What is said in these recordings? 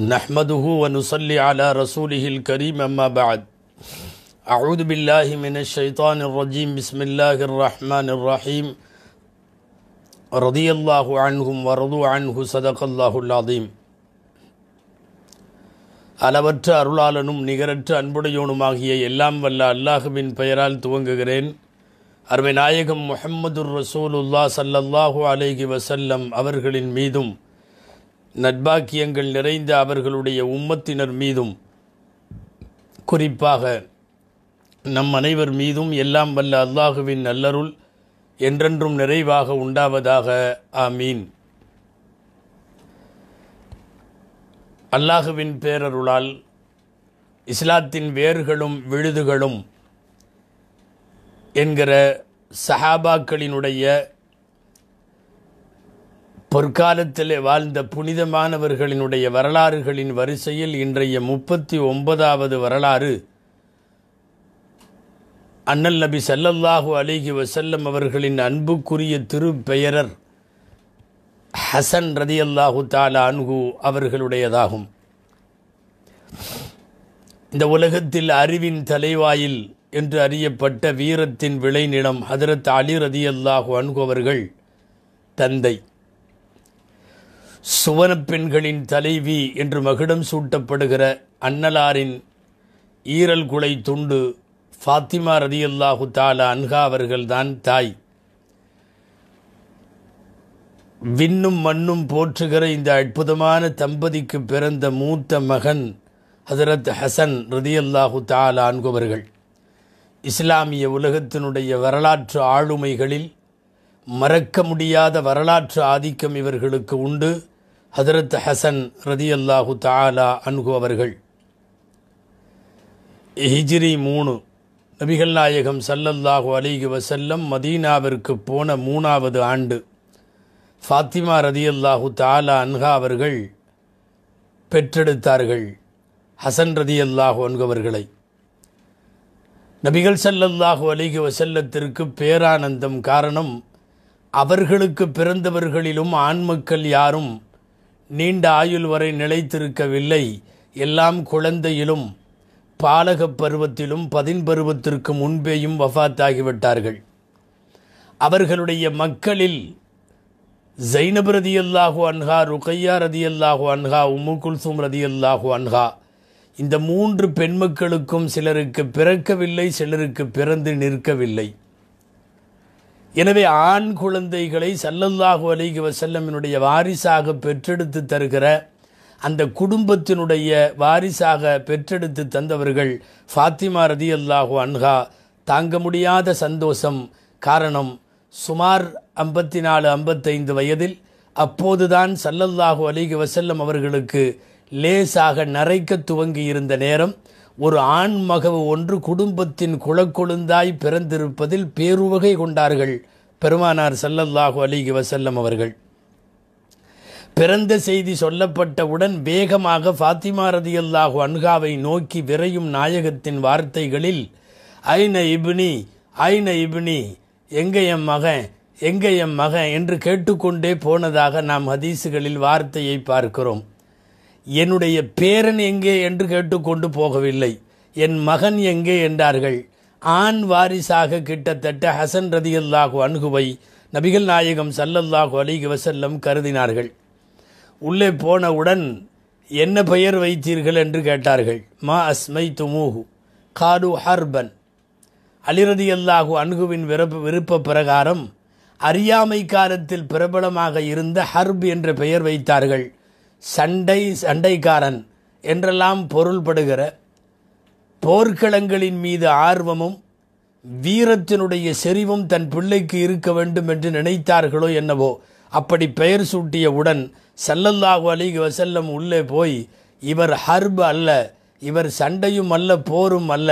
نحمده ونصلي على رسوله الكريم أما بعد أعوذ بالله من الشيطان الرجيم بسم الله الرحمن الرحيم رضي الله عنهم ورضوا عنه صدق الله العظيم அளவற்ற அருளாளனும் நிகரற்ற அன்புடையோனுமாகிய எல்லாம் வல்ல அல்லாஹுவின் பெயரால் துவங்குகிறேன் அருமை நாயகம் முஹம்மது ரசூலுல்லா சல்லல்லாஹு அலைஹி வசல்லம் அவர்களின் மீதும் நட்பாக்கியங்கள் நிறைந்த அவர்களுடைய உம்மத்தினர் மீதும் குறிப்பாக நம் அனைவர் மீதும் எல்லாம் வல்ல அல்லாஹுவின் நல்லருள் என்றென்றும் நிறைவாக உண்டாவதாக ஆமீன் அல்லாஹுவின் பேரருளால் இஸ்லாத்தின் வேர்களும் விழுதுகளும் என்கிற சஹாபாக்களினுடைய பொற்காலத்திலே வாழ்ந்த புனிதமானவர்களினுடைய வரலாறுகளின் வரிசையில் இன்றைய முப்பத்தி ஒன்பதாவது வரலாறு அண்ணல் நபி சல்லல்லாஹு அலிஹி வசல்லம் அவர்களின் அன்புக்குரிய திருப்பெயரர் ஹசன் ரதி அல்லாஹு தாலா அன்ஹு அவர்களுடையதாகும் இந்த உலகத்தில் அறிவின் தலைவாயில் என்று அறியப்பட்ட வீரத்தின் விளைநிலம் ஹதரத் அலி ரதி அல்லாஹு அன்ஹு அவர்கள் தந்தை சுவன பெண்களின் தலைவி என்று மகுடம் சூட்டப்படுகிற அன்னலாரின் ஈரல் குலை துண்டு ஃபாத்திமா ரதியுல்லாஹு தாலா அன்ஹா அவர்கள்தான் தாய் விண்ணும் மண்ணும் போற்றுகிற இந்த அற்புதமான தம்பதிக்கு பிறந்த மூத்த மகன் ஹசரத் ஹசன் ரதியுல்லாஹு தாலா அன்குவர்கள் இஸ்லாமிய உலகத்தினுடைய வரலாற்று ஆளுமைகளில் மறக்க முடியாத வரலாற்று ஆதிக்கம் இவர்களுக்கு உண்டு ஹதரத் ஹசன் ரதி அல்லாஹு தாலா அன்கு அவர்கள் ஹிஜ்ரி மூணு நபிகள் நாயகம் சல்லல்லாஹு அலிகு வசல்லம் மதீனாவிற்கு போன மூணாவது ஆண்டு ஃபாத்திமா ரதி அல்லாஹு தாலா அன்ஹா அவர்கள் பெற்றெடுத்தார்கள் ஹசன் ரதி அல்லாஹு அன்கவர்களை நபிகள் சல்லல்லாஹு அலிகு வசல்லத்திற்கு பேரானந்தம் காரணம் அவர்களுக்கு பிறந்தவர்களிலும் ஆண்மக்கள் யாரும் நீண்ட ஆயுள் வரை நிலைத்திருக்கவில்லை எல்லாம் குழந்தையிலும் பாலக பருவத்திலும் பருவத்திற்கு முன்பேயும் வஃத்தாகிவிட்டார்கள் அவர்களுடைய மக்களில் ஜைனப் ரதியல்லாஹு அன்ஹா ரதி ரதியல்லாஹு அன்ஹா உமு குல்சூம் ரதியல்லாஹு அன்ஹா இந்த மூன்று பெண்மக்களுக்கும் சிலருக்கு பிறக்கவில்லை சிலருக்கு பிறந்து நிற்கவில்லை எனவே ஆண் குழந்தைகளை சல்லல்லாஹு அலிக வசல்லமினுடைய வாரிசாக பெற்றெடுத்து தருகிற அந்த குடும்பத்தினுடைய வாரிசாக பெற்றெடுத்து தந்தவர்கள் ஃபாத்திமா ரதி அல்லாஹு அன்ஹா தாங்க முடியாத சந்தோஷம் காரணம் சுமார் ஐம்பத்தி நாலு ஐம்பத்தைந்து வயதில் அப்போதுதான் சல்லல்லாஹு அலிக வசல்லம் அவர்களுக்கு லேசாக நரைக்க இருந்த நேரம் ஒரு ஆண்மகவு ஒன்று குடும்பத்தின் குளக்கொழுந்தாய் பிறந்திருப்பதில் பேருவகை கொண்டார்கள் பெருமானார் செல்லல்லாஹு அலிகி வசல்லம் அவர்கள் பிறந்த செய்தி சொல்லப்பட்டவுடன் வேகமாக ஃபாத்திமா ரதியல்லாஹு அன்காவை நோக்கி விரையும் நாயகத்தின் வார்த்தைகளில் ஐன இபினி ஐன இபினி எங்க என் மகன் எங்க என் மகன் என்று கேட்டுக்கொண்டே போனதாக நாம் ஹதீஸுகளில் வார்த்தையை பார்க்கிறோம் என்னுடைய பேரன் எங்கே என்று கேட்டு கொண்டு போகவில்லை என் மகன் எங்கே என்றார்கள் ஆண் வாரிசாக கிட்டத்தட்ட ஹசன் ரதியல்லாஹு அணுகுவை நபிகள் நாயகம் சல்லல்லாஹு அலிகி வசல்லம் கருதினார்கள் உள்ளே போனவுடன் என்ன பெயர் வைத்தீர்கள் என்று கேட்டார்கள் மா அஸ்மை துமுஹு காலு ஹர்பன் அலிரதி அல்லாஹு அணுகுவின் விருப்ப விருப்ப பிரகாரம் அறியாமை காலத்தில் பிரபலமாக இருந்த ஹர்ப் என்ற பெயர் வைத்தார்கள் சண்டை சண்டைக்காரன் என்றெல்லாம் பொருள்படுகிற போர்க்களங்களின் மீது ஆர்வமும் வீரத்தினுடைய செறிவும் தன் பிள்ளைக்கு இருக்க வேண்டும் என்று நினைத்தார்களோ என்னவோ அப்படி பெயர் சூட்டியவுடன் சல்லல்லாஹு அலிக வசல்லம் உள்ளே போய் இவர் ஹர்ப் அல்ல இவர் சண்டையும் அல்ல போரும் அல்ல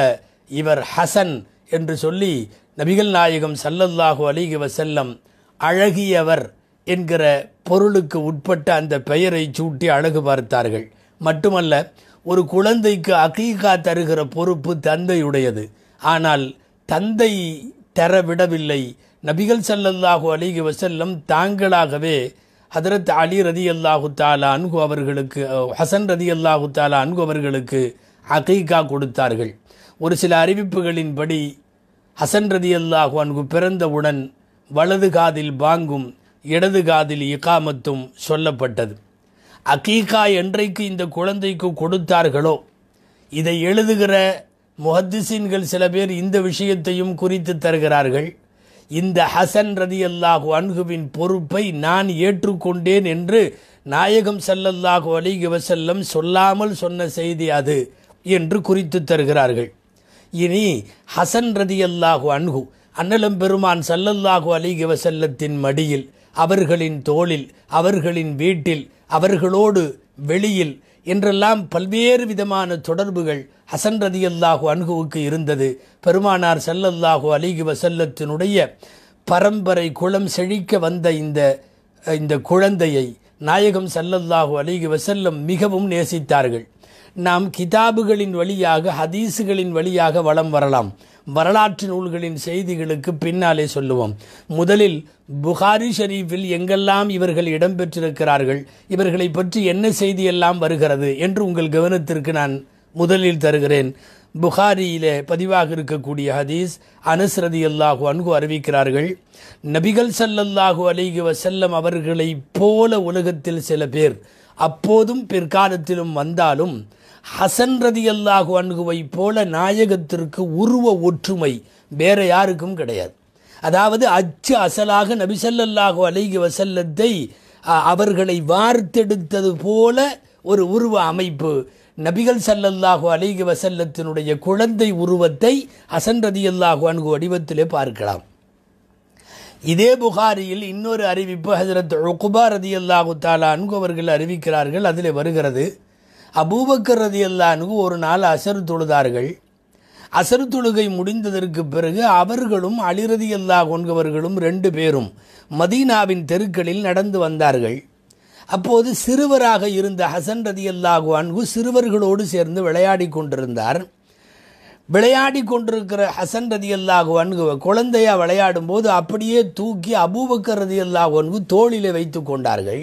இவர் ஹசன் என்று சொல்லி நபிகள் நாயகம் சல்லல்லாஹு அலிக வசல்லம் அழகியவர் என்கிற பொருளுக்கு உட்பட்ட அந்த பெயரை சூட்டி அழகு பார்த்தார்கள் மட்டுமல்ல ஒரு குழந்தைக்கு அகீகா தருகிற பொறுப்பு தந்தையுடையது ஆனால் தந்தை தர விடவில்லை நபிகள் சல்லல்லாஹு அலிகி வசல்லம் தாங்களாகவே ஹதரத் அலி ரதி அல்லாஹு தாலா அன்கு அவர்களுக்கு ஹசன் ரதி அல்லாஹு தாலா அன்கு அவர்களுக்கு அகைகா கொடுத்தார்கள் ஒரு சில அறிவிப்புகளின்படி ஹசன் ரதி அல்லாஹு அன்கு பிறந்தவுடன் வலது காதில் பாங்கும் இடது காதில் இகாமத்தும் சொல்லப்பட்டது அகீகா என்றைக்கு இந்த குழந்தைக்கு கொடுத்தார்களோ இதை எழுதுகிற முஹத்திசீன்கள் சில பேர் இந்த விஷயத்தையும் குறித்து தருகிறார்கள் இந்த ஹசன் ரதி அல்லாஹு அன்குவின் பொறுப்பை நான் ஏற்றுக்கொண்டேன் என்று நாயகம் சல்லல்லாஹு அலி வசல்லம் சொல்லாமல் சொன்ன செய்தி அது என்று குறித்து தருகிறார்கள் இனி ஹசன் ரதி அல்லாஹு அன்கு அன்னலம் பெருமான் சல்லல்லாஹு அலிக வசல்லத்தின் மடியில் அவர்களின் தோளில் அவர்களின் வீட்டில் அவர்களோடு வெளியில் என்றெல்லாம் பல்வேறு விதமான தொடர்புகள் ஹசன் ரதியல்லாஹு அணுகுவுக்கு இருந்தது பெருமானார் செல்லல்லாஹு அலிகு வசல்லத்தினுடைய பரம்பரை குளம் செழிக்க வந்த இந்த இந்த குழந்தையை நாயகம் செல்லல்லாஹு அலிகி வசல்லம் மிகவும் நேசித்தார்கள் நாம் கிதாபுகளின் வழியாக ஹதீஸுகளின் வழியாக வளம் வரலாம் வரலாற்று நூல்களின் செய்திகளுக்கு பின்னாலே சொல்லுவோம் முதலில் புகாரி ஷரீஃபில் எங்கெல்லாம் இவர்கள் இடம்பெற்றிருக்கிறார்கள் இவர்களை பற்றி என்ன செய்தியெல்லாம் வருகிறது என்று உங்கள் கவனத்திற்கு நான் முதலில் தருகிறேன் புகாரியிலே பதிவாக இருக்கக்கூடிய ஹதீஸ் அனுசரதி அல்லாஹு அன்பு அறிவிக்கிறார்கள் நபிகள் சல்லல்லாஹு அலிகு வசல்லம் அவர்களைப் போல உலகத்தில் சில பேர் அப்போதும் பிற்காலத்திலும் வந்தாலும் ஹசன் ரதி அல்லாஹு அணுகுவை போல நாயகத்திற்கு உருவ ஒற்றுமை வேற யாருக்கும் கிடையாது அதாவது அச்சு அசலாக நபிசல்லாஹு அலைகி வசல்லத்தை அவர்களை வார்த்தெடுத்தது போல ஒரு உருவ அமைப்பு நபிகள் சல்லல்லாஹு அலைகி வசல்லத்தினுடைய குழந்தை உருவத்தை ஹசன் ரதி அல்லாஹு அணுகு வடிவத்திலே பார்க்கலாம் இதே புகாரியில் இன்னொரு அறிவிப்பு ஹசரத் உகுபா ரதி அல்லாஹு தாலா அன்கு அவர்கள் அறிவிக்கிறார்கள் அதில் வருகிறது அபூபக்கர் ரதி அல்லானுக்கு ஒரு நாள் அசர் தொழுதார்கள் அசர் தொழுகை முடிந்ததற்கு பிறகு அவர்களும் அலிரதி அல்லா கொண்டவர்களும் ரெண்டு பேரும் மதீனாவின் தெருக்களில் நடந்து வந்தார்கள் அப்போது சிறுவராக இருந்த ஹசன் ரதி அல்லாஹு அன்பு சிறுவர்களோடு சேர்ந்து விளையாடி கொண்டிருந்தார் விளையாடி கொண்டிருக்கிற ஹசன் ரதி அல்லாஹு அன்கு குழந்தையாக விளையாடும் போது அப்படியே தூக்கி அபூபக்கர் ரதி அல்லாஹு அன்பு தோளிலே வைத்து கொண்டார்கள்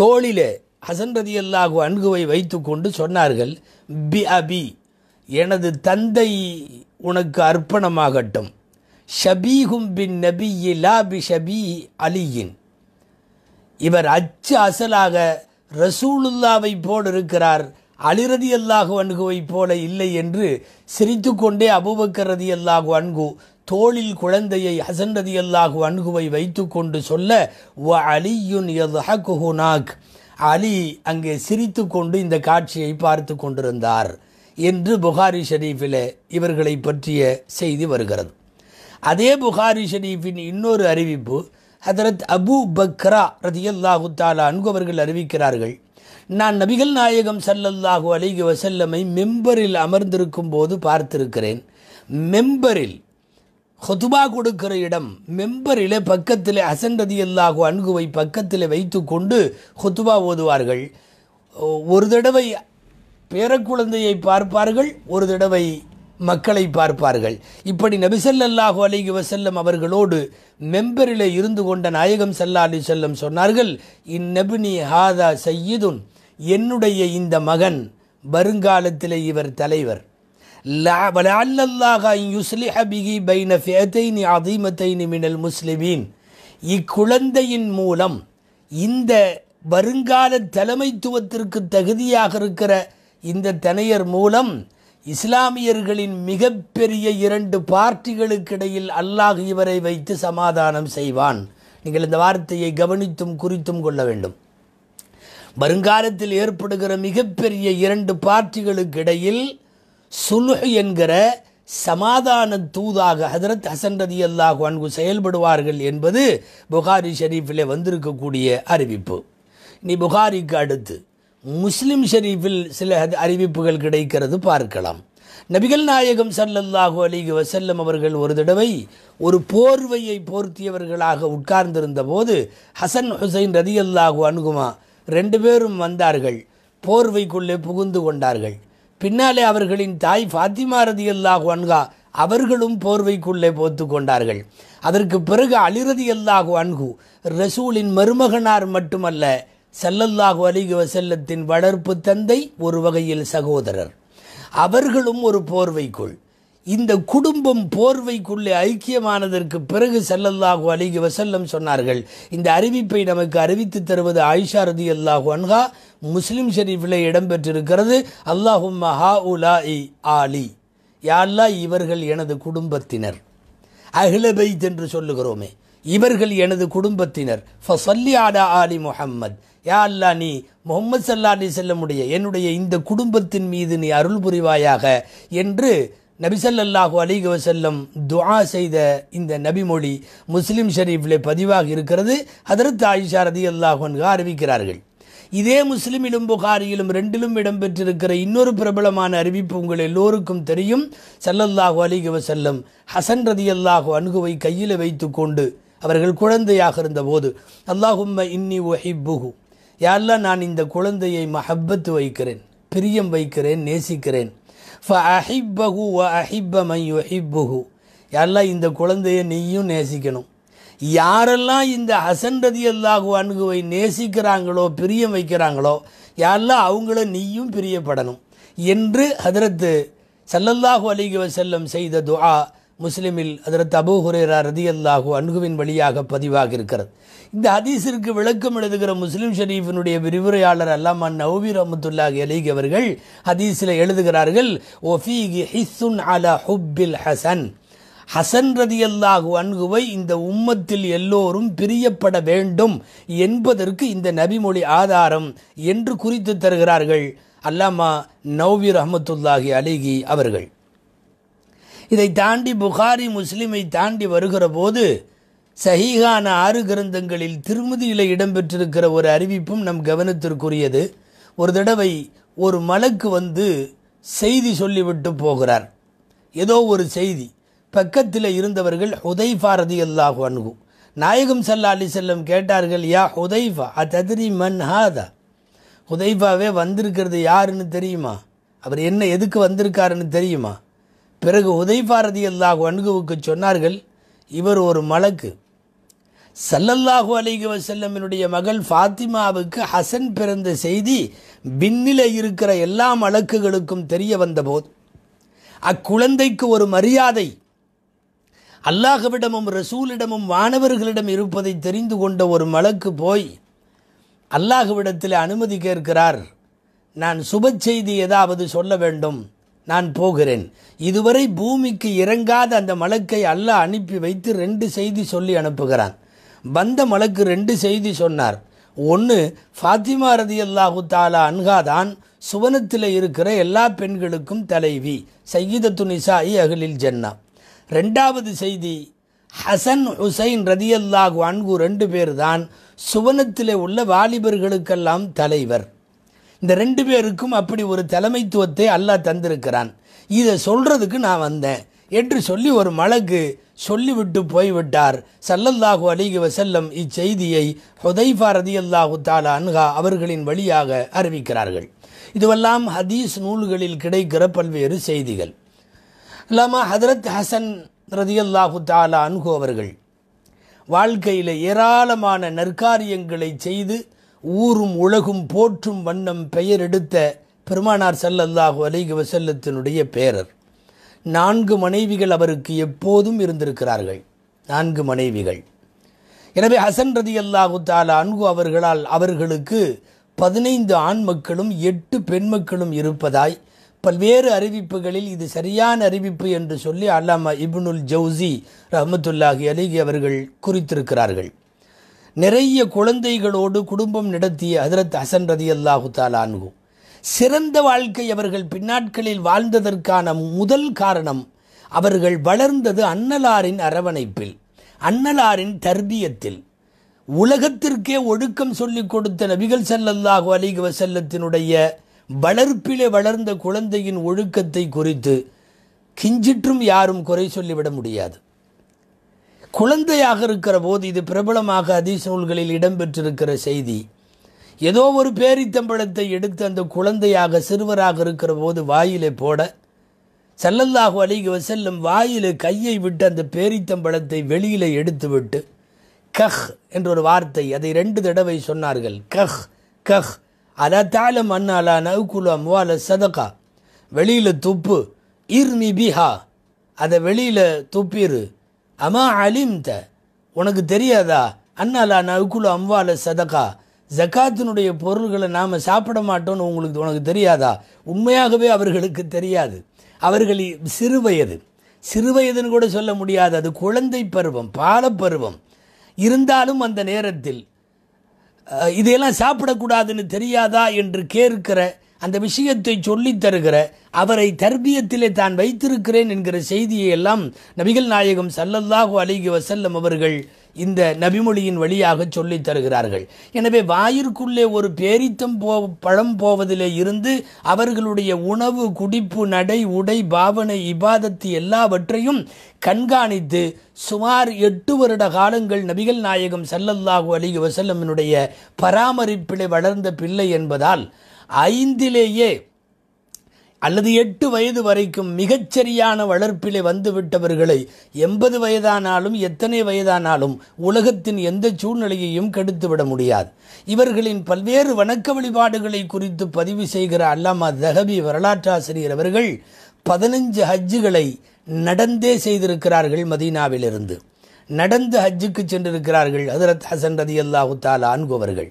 தோளிலே ஹசன் ரதி அல்லாஹு அன்குவை வைத்துக்கொண்டு சொன்னார்கள் பி அபி எனது தந்தை உனக்கு அர்ப்பணமாகட்டும் ஷபீஹும் பின் நபி இலா பி ஷபி அலியின் இவர் அச்சு அசலாக ரசூலுல்லாவை போல் இருக்கிறார் அலிரதி அல்லாஹு அன்குவைப் போல இல்லை என்று சிரித்து கொண்டே அபுபக்கர் ரதி அல்லாஹு அன்கு தோளில் குழந்தையை ஹசன் ரதி அல்லாஹு அன்குவை வைத்து கொண்டு சொல்ல வ அலியுன் யது நாக் அலி அங்கே சிரித்து கொண்டு இந்த காட்சியை பார்த்து கொண்டிருந்தார் என்று புகாரி ஷெரீஃபில் இவர்களை பற்றிய செய்தி வருகிறது அதே புகாரி ஷரீஃபின் இன்னொரு அறிவிப்பு ஹதரத் அபு பக்ரா ரதியல்லாஹு தாலா அன்குவர்கள் அறிவிக்கிறார்கள் நான் நபிகள் நாயகம் சல்லல்லாஹு அலிகி வசல்லமை மெம்பரில் அமர்ந்திருக்கும் போது பார்த்திருக்கிறேன் மெம்பரில் ஹொதுபா கொடுக்கிற இடம் மெம்பரில் பக்கத்தில் அசண்டதி எல்லாகும் அன்குவை பக்கத்தில் வைத்து கொண்டு ஹொதுபா ஓதுவார்கள் ஒரு தடவை பேரக்குழந்தையை பார்ப்பார்கள் ஒரு தடவை மக்களை பார்ப்பார்கள் இப்படி நபிசல்லாஹு அலிகி வசல்லம் அவர்களோடு மெம்பரில் இருந்து கொண்ட நாயகம் சல்லா அலி செல்லம் சொன்னார்கள் இந்நபினி ஹாதா சையீதுன் என்னுடைய இந்த மகன் வருங்காலத்தில் இவர் தலைவர் முஸ்லிமீன் இக்குழந்தையின் மூலம் இந்த வருங்கால தலைமைத்துவத்திற்கு தகுதியாக இருக்கிற இந்த தனையர் மூலம் இஸ்லாமியர்களின் மிகப்பெரிய இரண்டு பார்ட்டிகளுக்கிடையில் அல்லாஹ் இவரை வைத்து சமாதானம் செய்வான் நீங்கள் இந்த வார்த்தையை கவனித்தும் குறித்தும் கொள்ள வேண்டும் வருங்காலத்தில் ஏற்படுகிற மிகப்பெரிய இரண்டு பார்ட்டிகளுக்கு இடையில் சுலுஹ் என்கிற சமாதான தூதாக ஹதரத் ஹசன் ரதி அல்லாஹ் அன்கு செயல்படுவார்கள் என்பது புகாரி ஷெரீஃபில் வந்திருக்கக்கூடிய அறிவிப்பு இனி புகாரிக்கு அடுத்து முஸ்லிம் ஷெரீஃபில் சில அறிவிப்புகள் கிடைக்கிறது பார்க்கலாம் நபிகள் நாயகம் சல்லல்லாஹு அலிகு வசல்லம் அவர்கள் ஒரு தடவை ஒரு போர்வையை போர்த்தியவர்களாக உட்கார்ந்திருந்த போது ஹசன் ஹுசைன் ரதி அல்லாஹு ரெண்டு பேரும் வந்தார்கள் போர்வைக்குள்ளே புகுந்து கொண்டார்கள் பின்னாலே அவர்களின் தாய் ஃபாத்திமா ரதி அல்லாஹ் அன்கா அவர்களும் போர்வைக்குள்ளே போத்து கொண்டார்கள் அதற்கு பிறகு அலிரதி அல்லாஹு அன்கு ரசூலின் மருமகனார் மட்டுமல்ல செல்லல்லாஹு அலிகு வசல்லத்தின் வளர்ப்பு தந்தை ஒரு வகையில் சகோதரர் அவர்களும் ஒரு போர்வைக்குள் இந்த குடும்பம் போர்வைக்குள்ளே ஐக்கியமானதற்கு பிறகு செல்லல்லாஹு அழகி வசல்லம் சொன்னார்கள் இந்த அறிவிப்பை நமக்கு அறிவித்து தருவது ஆயிஷா ரதி அல்லாஹு அன்ஹா முஸ்லிம் ஷெரீஃபில் இடம்பெற்றிருக்கிறது அல்லாஹும் மஹா உலா இ ஆலி யாழ்லா இவர்கள் எனது குடும்பத்தினர் அகிலபைத் என்று சொல்லுகிறோமே இவர்கள் எனது குடும்பத்தினர் ஃபசல்லி ஆடா ஆலி முஹம்மத் யா அல்லா நீ முகமது சல்லா அலி செல்லமுடைய என்னுடைய இந்த குடும்பத்தின் மீது நீ அருள் புரிவாயாக என்று நபிசல்லாஹு அலிக வசல்லம் துஆ செய்த இந்த நபிமொழி முஸ்லீம் ஷரீஃபில் பதிவாக இருக்கிறது ஹதரத் ஆயிஷா ரதி அல்லாஹன்கா அறிவிக்கிறார்கள் இதே முஸ்லிமிலும் புகாரியிலும் ரெண்டிலும் இடம்பெற்றிருக்கிற இன்னொரு பிரபலமான அறிவிப்பு உங்கள் எல்லோருக்கும் தெரியும் சல்லல்லாஹு அலிக வசல்லம் ஹசன் ரதி அல்லாஹு அணுகுவை கையில் வைத்து கொண்டு அவர்கள் குழந்தையாக இருந்தபோது அல்லாஹும்ம இன்னி புகு யாரெல்லாம் நான் இந்த குழந்தையை மஹப்பத்து வைக்கிறேன் பிரியம் வைக்கிறேன் நேசிக்கிறேன் ஃபஹிப்பகு வ அஹிப்ப மன் யுஹிப்புகு எல்லாம் இந்த குழந்தைய நீயும் நேசிக்கணும் யாரெல்லாம் இந்த ஹசன் ரதி அணுகுவை நேசிக்கிறாங்களோ பிரியம் வைக்கிறாங்களோ யாரெல்லாம் அவங்கள நீயும் பிரியப்படணும் என்று ஹதரத்து சல்லல்லாஹு அலிகி செல்லம் செய்த துஆ முஸ்லிமில் அதற்கு அபு ஹுரேரா ரதி அல்லாஹூ அன்குவின் வழியாக பதிவாக இருக்கிறது இந்த ஹதீஸிற்கு விளக்கம் எழுதுகிற முஸ்லிம் ஷெரீஃபினுடைய விரிவுரையாளர் அல்லாமா நௌவி ரமத்துல்லாஹ் அலிக் அவர்கள் ஹதீஸில் எழுதுகிறார்கள் ஒஃபீகி ஹிஸ்ஸுன் அலா ஹுப்பில் ஹசன் ஹசன் ரதி அல்லாஹூ அன்குவை இந்த உம்மத்தில் எல்லோரும் பிரியப்பட வேண்டும் என்பதற்கு இந்த நபிமொழி ஆதாரம் என்று குறித்து தருகிறார்கள் அல்லாமா நௌவி ரஹமத்துல்லாஹி அலிகி அவர்கள் இதை தாண்டி புகாரி முஸ்லீமை தாண்டி வருகிற போது சஹீகான ஆறு கிரந்தங்களில் திருமதியில் இடம்பெற்றிருக்கிற ஒரு அறிவிப்பும் நம் கவனத்திற்குரியது ஒரு தடவை ஒரு மலக்கு வந்து செய்தி சொல்லிவிட்டு போகிறார் ஏதோ ஒரு செய்தி பக்கத்தில் இருந்தவர்கள் ஹுதைஃபா அல்லாஹ் அல்லாஹு அணுகும் நாயகம் சல்லா அலி செல்லம் கேட்டார்கள் யா ஹுதைஃபா அததிரி மன் ஹாதா ஹுதைஃபாவே வந்திருக்கிறது யாருன்னு தெரியுமா அவர் என்ன எதுக்கு வந்திருக்காருன்னு தெரியுமா பிறகு உதய்பாரதி அல்லாஹு அன்குவுக்கு சொன்னார்கள் இவர் ஒரு மலக்கு சல்லல்லாஹு அலிக வசல்லமினுடைய மகள் ஃபாத்திமாவுக்கு ஹசன் பிறந்த செய்தி பின்னில இருக்கிற எல்லா மலக்குகளுக்கும் தெரிய வந்தபோது அக்குழந்தைக்கு ஒரு மரியாதை அல்லாஹுவிடமும் ரசூலிடமும் வானவர்களிடம் இருப்பதை தெரிந்து கொண்ட ஒரு மலக்கு போய் அல்லாஹுவிடத்தில் அனுமதி கேட்கிறார் நான் சுப செய்தி ஏதாவது சொல்ல வேண்டும் நான் போகிறேன் இதுவரை பூமிக்கு இறங்காத அந்த மலக்கை அல்லாஹ் அனுப்பி வைத்து ரெண்டு செய்தி சொல்லி அனுப்புகிறான் வந்த மலக்கு ரெண்டு செய்தி சொன்னார் ஒன்று ஃபாத்திமா ரதி அல்லாஹு தாலா அன்காதான் சுவனத்தில் இருக்கிற எல்லா பெண்களுக்கும் தலைவி சையீதத்து நிசாயி அகிலில் ஜன்னா ரெண்டாவது செய்தி ஹசன் ஹுசைன் ரதி அல்லாஹு அன்கு ரெண்டு பேர் தான் சுவனத்தில் உள்ள வாலிபர்களுக்கெல்லாம் தலைவர் இந்த ரெண்டு பேருக்கும் அப்படி ஒரு தலைமைத்துவத்தை அல்லாஹ் தந்திருக்கிறான் இதை சொல்கிறதுக்கு நான் வந்தேன் என்று சொல்லி ஒரு மலக்கு சொல்லிவிட்டு போய்விட்டார் சல்லல்லாஹு அலிகி வசல்லம் இச்செய்தியை ஹொதைஃபா ரதி அல்லாஹு தாலா அன்ஹா அவர்களின் வழியாக அறிவிக்கிறார்கள் இதுவெல்லாம் ஹதீஸ் நூல்களில் கிடைக்கிற பல்வேறு செய்திகள் அல்லாமா ஹதரத் ஹசன் ரதி அல்லாஹு தாலா அன்ஹு அவர்கள் வாழ்க்கையில் ஏராளமான நற்காரியங்களை செய்து ஊரும் உலகும் போற்றும் வண்ணம் பெயர் எடுத்த பெருமானார் சல்லல்லாஹு அலிக வசல்லத்தினுடைய பேரர் நான்கு மனைவிகள் அவருக்கு எப்போதும் இருந்திருக்கிறார்கள் நான்கு மனைவிகள் எனவே ஹசன் ரதி அல்லாஹு தாலா அன்கு அவர்களால் அவர்களுக்கு பதினைந்து ஆண் மக்களும் எட்டு பெண் மக்களும் இருப்பதாய் பல்வேறு அறிவிப்புகளில் இது சரியான அறிவிப்பு என்று சொல்லி அல்லாமா இப்னுல் ஜவுசி ரஹமத்துல்லாஹி அலிகி அவர்கள் குறித்திருக்கிறார்கள் நிறைய குழந்தைகளோடு குடும்பம் நடத்திய ஹதரத் ஹசன் ரதி அல்லாஹு தாலானு சிறந்த வாழ்க்கை அவர்கள் பின்னாட்களில் வாழ்ந்ததற்கான முதல் காரணம் அவர்கள் வளர்ந்தது அன்னலாரின் அரவணைப்பில் அன்னலாரின் தர்பியத்தில் உலகத்திற்கே ஒழுக்கம் சொல்லிக் கொடுத்த நபிகள் சல்லல்லாஹு அலிக வசல்லத்தினுடைய வளர்ப்பிலே வளர்ந்த குழந்தையின் ஒழுக்கத்தை குறித்து கிஞ்சிற்றும் யாரும் குறை சொல்லிவிட முடியாது குழந்தையாக இருக்கிற போது இது பிரபலமாக அதிச நூல்களில் இடம்பெற்றிருக்கிற செய்தி ஏதோ ஒரு பேரித்தம்பழத்தை எடுத்து அந்த குழந்தையாக சிறுவராக இருக்கிற போது வாயிலே போட செல்லந்தாக அலிக செல்லும் வாயிலே கையை விட்டு அந்த பேரித்தம்பழத்தை வெளியில் எடுத்துவிட்டு கஹ் என்ற ஒரு வார்த்தை அதை ரெண்டு தடவை சொன்னார்கள் கஹ் கஹ் அதத்தாலும் மண்ணாலா நவுக்குலா முவால சதகா வெளியில் துப்பு இர் நிபிஹா அதை வெளியில் துப்பிரு அமா அலிம்த உனக்கு தெரியாதா அண்ணாலா நவுக்குலு அம்வால சதகா ஜக்காத்தினுடைய பொருள்களை நாம் சாப்பிட மாட்டோம்னு உங்களுக்கு உனக்கு தெரியாதா உண்மையாகவே அவர்களுக்கு தெரியாது அவர்கள் சிறுவயது சிறுவயதுன்னு கூட சொல்ல முடியாது அது குழந்தை பருவம் பாலப்பருவம் இருந்தாலும் அந்த நேரத்தில் இதையெல்லாம் சாப்பிடக்கூடாதுன்னு தெரியாதா என்று கேட்கிற அந்த விஷயத்தை சொல்லித் தருகிற அவரை தர்பியத்திலே தான் வைத்திருக்கிறேன் என்கிற செய்தியை எல்லாம் நபிகள் நாயகம் சல்லல்லாஹு அலிகி வசல்லம் அவர்கள் இந்த நபிமொழியின் வழியாக சொல்லித் தருகிறார்கள் எனவே வாயிற்குள்ளே ஒரு பேரித்தம் போ பழம் போவதிலே இருந்து அவர்களுடைய உணவு குடிப்பு நடை உடை பாவனை இபாதத்து எல்லாவற்றையும் கண்காணித்து சுமார் எட்டு வருட காலங்கள் நபிகள் நாயகம் சல்லல்லாஹு அலிகி வசல்லமினுடைய பராமரிப்பிலே வளர்ந்த பிள்ளை என்பதால் ஐந்திலேயே அல்லது எட்டு வயது வரைக்கும் மிகச்சரியான வளர்ப்பிலே வந்துவிட்டவர்களை எண்பது வயதானாலும் எத்தனை வயதானாலும் உலகத்தின் எந்த சூழ்நிலையையும் கெடுத்துவிட முடியாது இவர்களின் பல்வேறு வணக்க வழிபாடுகளை குறித்து பதிவு செய்கிற அல்லாமா தஹபி வரலாற்றாசிரியர் அவர்கள் பதினஞ்சு ஹஜ்ஜுகளை நடந்தே செய்திருக்கிறார்கள் மதீனாவிலிருந்து நடந்து ஹஜ்ஜுக்கு சென்றிருக்கிறார்கள் ஹசரத் ஹசன் ரதி அல்லாஹு தாலா அன்பவர்கள்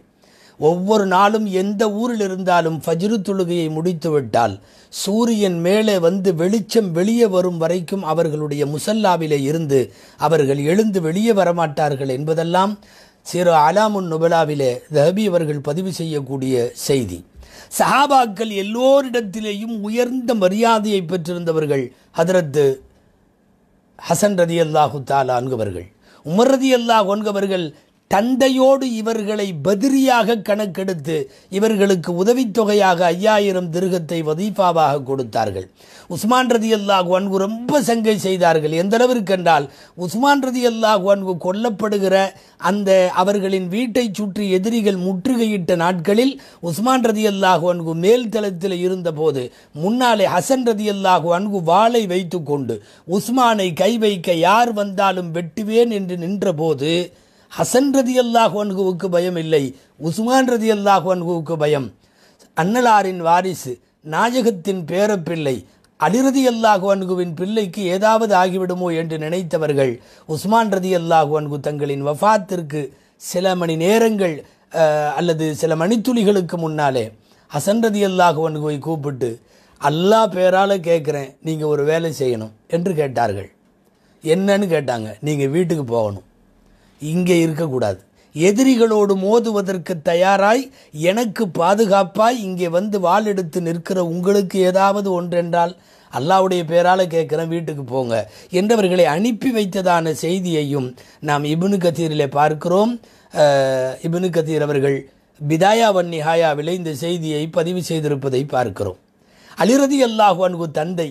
ஒவ்வொரு நாளும் எந்த ஊரில் இருந்தாலும் ஃபஜ்ரு தொழுகையை முடித்துவிட்டால் சூரியன் மேலே வந்து வெளிச்சம் வெளியே வரும் வரைக்கும் அவர்களுடைய முசல்லாவிலே இருந்து அவர்கள் எழுந்து வெளியே வரமாட்டார்கள் என்பதெல்லாம் சிறு அலாமுன் நுபலாவிலே தஹபி அவர்கள் பதிவு செய்யக்கூடிய செய்தி சஹாபாக்கள் எல்லோரிடத்திலேயும் உயர்ந்த மரியாதையை பெற்றிருந்தவர்கள் ஹதரத்து ஹசன் ரதி அல்லாஹு தாலா அன்கவர்கள் உமர் ரதி அல்லாஹ் ஒன்கவர்கள் தந்தையோடு இவர்களை பதிரியாக கணக்கெடுத்து இவர்களுக்கு உதவித்தொகையாக ஐயாயிரம் திருகத்தை வதீஃபாவாக கொடுத்தார்கள் உஸ்மான் ரதி அல்லாஹ் அன்கு ரொம்ப சங்கை செய்தார்கள் எந்த அளவிற்கு என்றால் உஸ்மான் ரதி அல்லாஹ் அன்கு கொல்லப்படுகிற அந்த அவர்களின் வீட்டை சுற்றி எதிரிகள் முற்றுகையிட்ட நாட்களில் உஸ்மான் ரதி அல்லாஹ் அன்கு மேல் தளத்தில் இருந்தபோது முன்னாலே ஹசன் ரதி அல்லாஹ் அன்கு வாளை வைத்து கொண்டு உஸ்மானை கை வைக்க யார் வந்தாலும் வெட்டுவேன் என்று நின்றபோது ஹசன் ரதி அல்லாஹ் அன்குவுக்கு பயம் இல்லை உஸ்மான் ரதி அல்லாஹ் அன்குவுக்கு பயம் அன்னலாரின் வாரிசு நாயகத்தின் பேரப்பிள்ளை அலிரதி அல்லாஹு அன்குவின் பிள்ளைக்கு ஏதாவது ஆகிவிடுமோ என்று நினைத்தவர்கள் உஸ்மான் ரதி அல்லாஹு அன்கு தங்களின் வஃத்திற்கு சில மணி நேரங்கள் அல்லது சில மணித்துளிகளுக்கு முன்னாலே ஹசன் ரதி அல்லாஹு அன்குவை கூப்பிட்டு அல்லா பேரால் கேட்குறேன் நீங்கள் ஒரு வேலை செய்யணும் என்று கேட்டார்கள் என்னன்னு கேட்டாங்க நீங்கள் வீட்டுக்கு போகணும் இங்கே இருக்கக்கூடாது எதிரிகளோடு மோதுவதற்கு தயாராய் எனக்கு பாதுகாப்பாய் இங்கே வந்து வாள் எடுத்து நிற்கிற உங்களுக்கு ஏதாவது ஒன்றென்றால் அல்லாவுடைய பேரால் கேட்குறேன் வீட்டுக்கு போங்க என்றவர்களை அனுப்பி வைத்ததான செய்தியையும் நாம் இபுனு கதீரில் பார்க்கிறோம் இபுனு கத்தீர் அவர்கள் பிதாயா வன்னிஹாயாவிலே இந்த செய்தியை பதிவு செய்திருப்பதை பார்க்கிறோம் அலிரதி அல்லாஹ் அன்கு தந்தை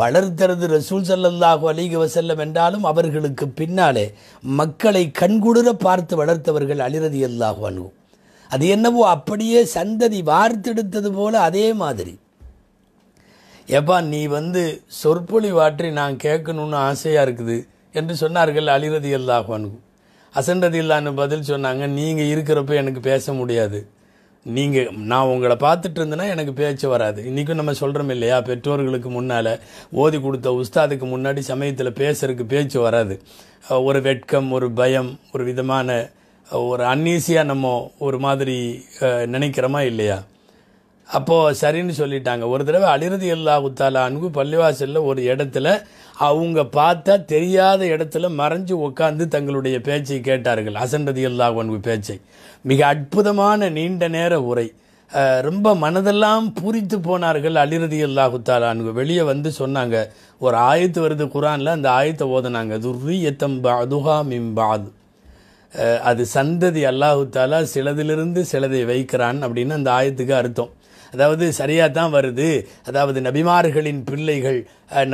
வளர்த்தறது ரசூல் சல்லல்லாஹு அலிக வசல்லம் என்றாலும் அவர்களுக்கு பின்னாலே மக்களை கண்குளிர பார்த்து வளர்த்தவர்கள் அலிரதி அல்லாஹு அணுகு அது என்னவோ அப்படியே சந்ததி வார்த்தெடுத்தது போல அதே மாதிரி எப்பா நீ வந்து சொற்பொழி வாற்றி நான் கேட்கணும்னு ஆசையாக இருக்குது என்று சொன்னார்கள் அழிரதி அல்லாஹு அணுகு அசன்றதி இல்லான்னு பதில் சொன்னாங்க நீங்கள் இருக்கிறப்ப எனக்கு பேச முடியாது நீங்கள் நான் உங்களை பார்த்துட்டு இருந்தேன்னா எனக்கு பேச்சு வராது இன்றைக்கும் நம்ம சொல்கிறோம் இல்லையா பெற்றோர்களுக்கு முன்னால் ஓதி கொடுத்த உஸ்தாதுக்கு முன்னாடி சமயத்தில் பேசுறதுக்கு பேச்சு வராது ஒரு வெட்கம் ஒரு பயம் ஒரு விதமான ஒரு அன்னீசியாக நம்ம ஒரு மாதிரி நினைக்கிறோமா இல்லையா அப்போது சரின்னு சொல்லிட்டாங்க ஒரு தடவை அலிரதி இல்லா உத்தாலா அன்பு பள்ளிவாசலில் ஒரு இடத்துல அவங்க பார்த்தா தெரியாத இடத்துல மறைஞ்சு உட்காந்து தங்களுடைய பேச்சை கேட்டார்கள் அசன்ரதி அல்லாஹ் பேச்சை மிக அற்புதமான நீண்ட நேர உரை ரொம்ப மனதெல்லாம் பூரித்து போனார்கள் அலிரதி அல்லாஹுத்தாலான்னு வெளியே வந்து சொன்னாங்க ஒரு ஆயத்து வருது குரானில் அந்த ஆயத்தை ஓதுனாங்க துர்ரி எத்தம் பாதுஹா மிம்பாது அது சந்ததி அல்லாஹுத்தாலா சிலதிலிருந்து சிலதை வைக்கிறான் அப்படின்னு அந்த ஆயத்துக்கு அர்த்தம் அதாவது சரியாக தான் வருது அதாவது நபிமார்களின் பிள்ளைகள்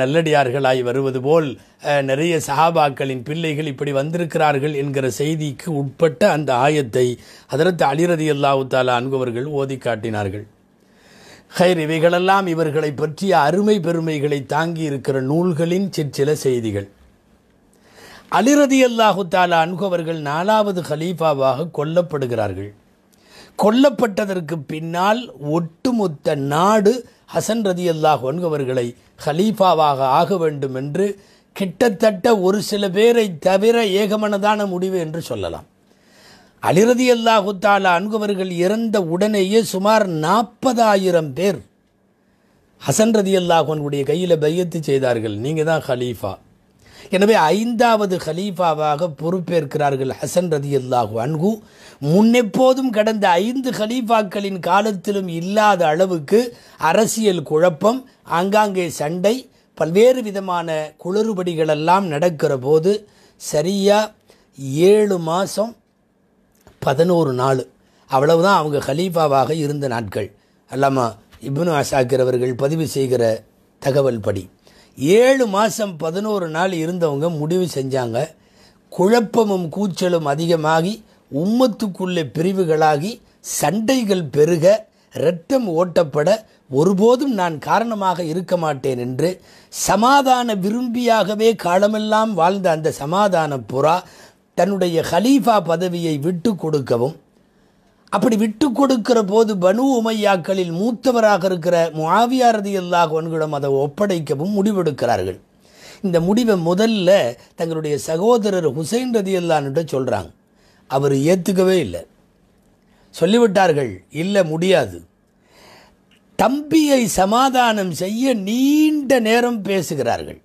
நல்லடியார்களாய் வருவது போல் நிறைய சஹாபாக்களின் பிள்ளைகள் இப்படி வந்திருக்கிறார்கள் என்கிற செய்திக்கு உட்பட்ட அந்த ஆயத்தை அதற்கு அழிரதி அல்லாவுத்தால தாலா அன்பவர்கள் ஓதி காட்டினார்கள் ஹைர் இவைகளெல்லாம் இவர்களை பற்றிய அருமை பெருமைகளை தாங்கி இருக்கிற நூல்களின் சிற்சில செய்திகள் அலிரதி அல்லாஹு தாலா அன்பவர்கள் நாலாவது ஹலீஃபாவாக கொல்லப்படுகிறார்கள் கொல்லப்பட்டதற்கு பின்னால் ஒட்டுமொத்த நாடு ஹசன் ரதி அல்லாஹ் ஒன்பவர்களை ஹலீஃபாவாக ஆக வேண்டும் என்று கிட்டத்தட்ட ஒரு சில பேரை தவிர ஏகமனதான முடிவு என்று சொல்லலாம் அலிரதி அல்லாஹு தாலா அன்குவர்கள் இறந்த உடனேயே சுமார் நாற்பதாயிரம் பேர் ஹசன் ரதி உன்னுடைய கையில் பையத்து செய்தார்கள் நீங்கள் தான் ஹலீஃபா எனவே ஐந்தாவது ஹலீஃபாவாக பொறுப்பேற்கிறார்கள் ஹசன் ரதி அல்லாஹு அன்கு முன்னெப்போதும் கடந்த ஐந்து ஹலீஃபாக்களின் காலத்திலும் இல்லாத அளவுக்கு அரசியல் குழப்பம் ஆங்காங்கே சண்டை பல்வேறு விதமான குளறுபடிகளெல்லாம் நடக்கிற போது சரியாக ஏழு மாதம் பதினோரு நாள் அவ்வளவுதான் அவங்க ஹலீஃபாவாக இருந்த நாட்கள் அல்லாமா இப்னு அசாக்கிர் அவர்கள் பதிவு செய்கிற தகவல் படி ஏழு மாதம் பதினோரு நாள் இருந்தவங்க முடிவு செஞ்சாங்க குழப்பமும் கூச்சலும் அதிகமாகி உம்மத்துக்குள்ளே பிரிவுகளாகி சண்டைகள் பெருக இரத்தம் ஓட்டப்பட ஒருபோதும் நான் காரணமாக இருக்க மாட்டேன் என்று சமாதான விரும்பியாகவே காலமெல்லாம் வாழ்ந்த அந்த சமாதான புறா தன்னுடைய ஹலீஃபா பதவியை விட்டு கொடுக்கவும் அப்படி விட்டு கொடுக்கிற போது பனு உமையாக்களில் மூத்தவராக இருக்கிற முவாவியாரதி அல்லாஹ் அவன்களிடம் அதை ஒப்படைக்கவும் முடிவெடுக்கிறார்கள் இந்த முடிவை முதல்ல தங்களுடைய சகோதரர் ஹுசைன் ரதி அல்லான்ட்டு சொல்கிறாங்க அவர் ஏற்றுக்கவே இல்லை சொல்லிவிட்டார்கள் இல்லை முடியாது தம்பியை சமாதானம் செய்ய நீண்ட நேரம் பேசுகிறார்கள்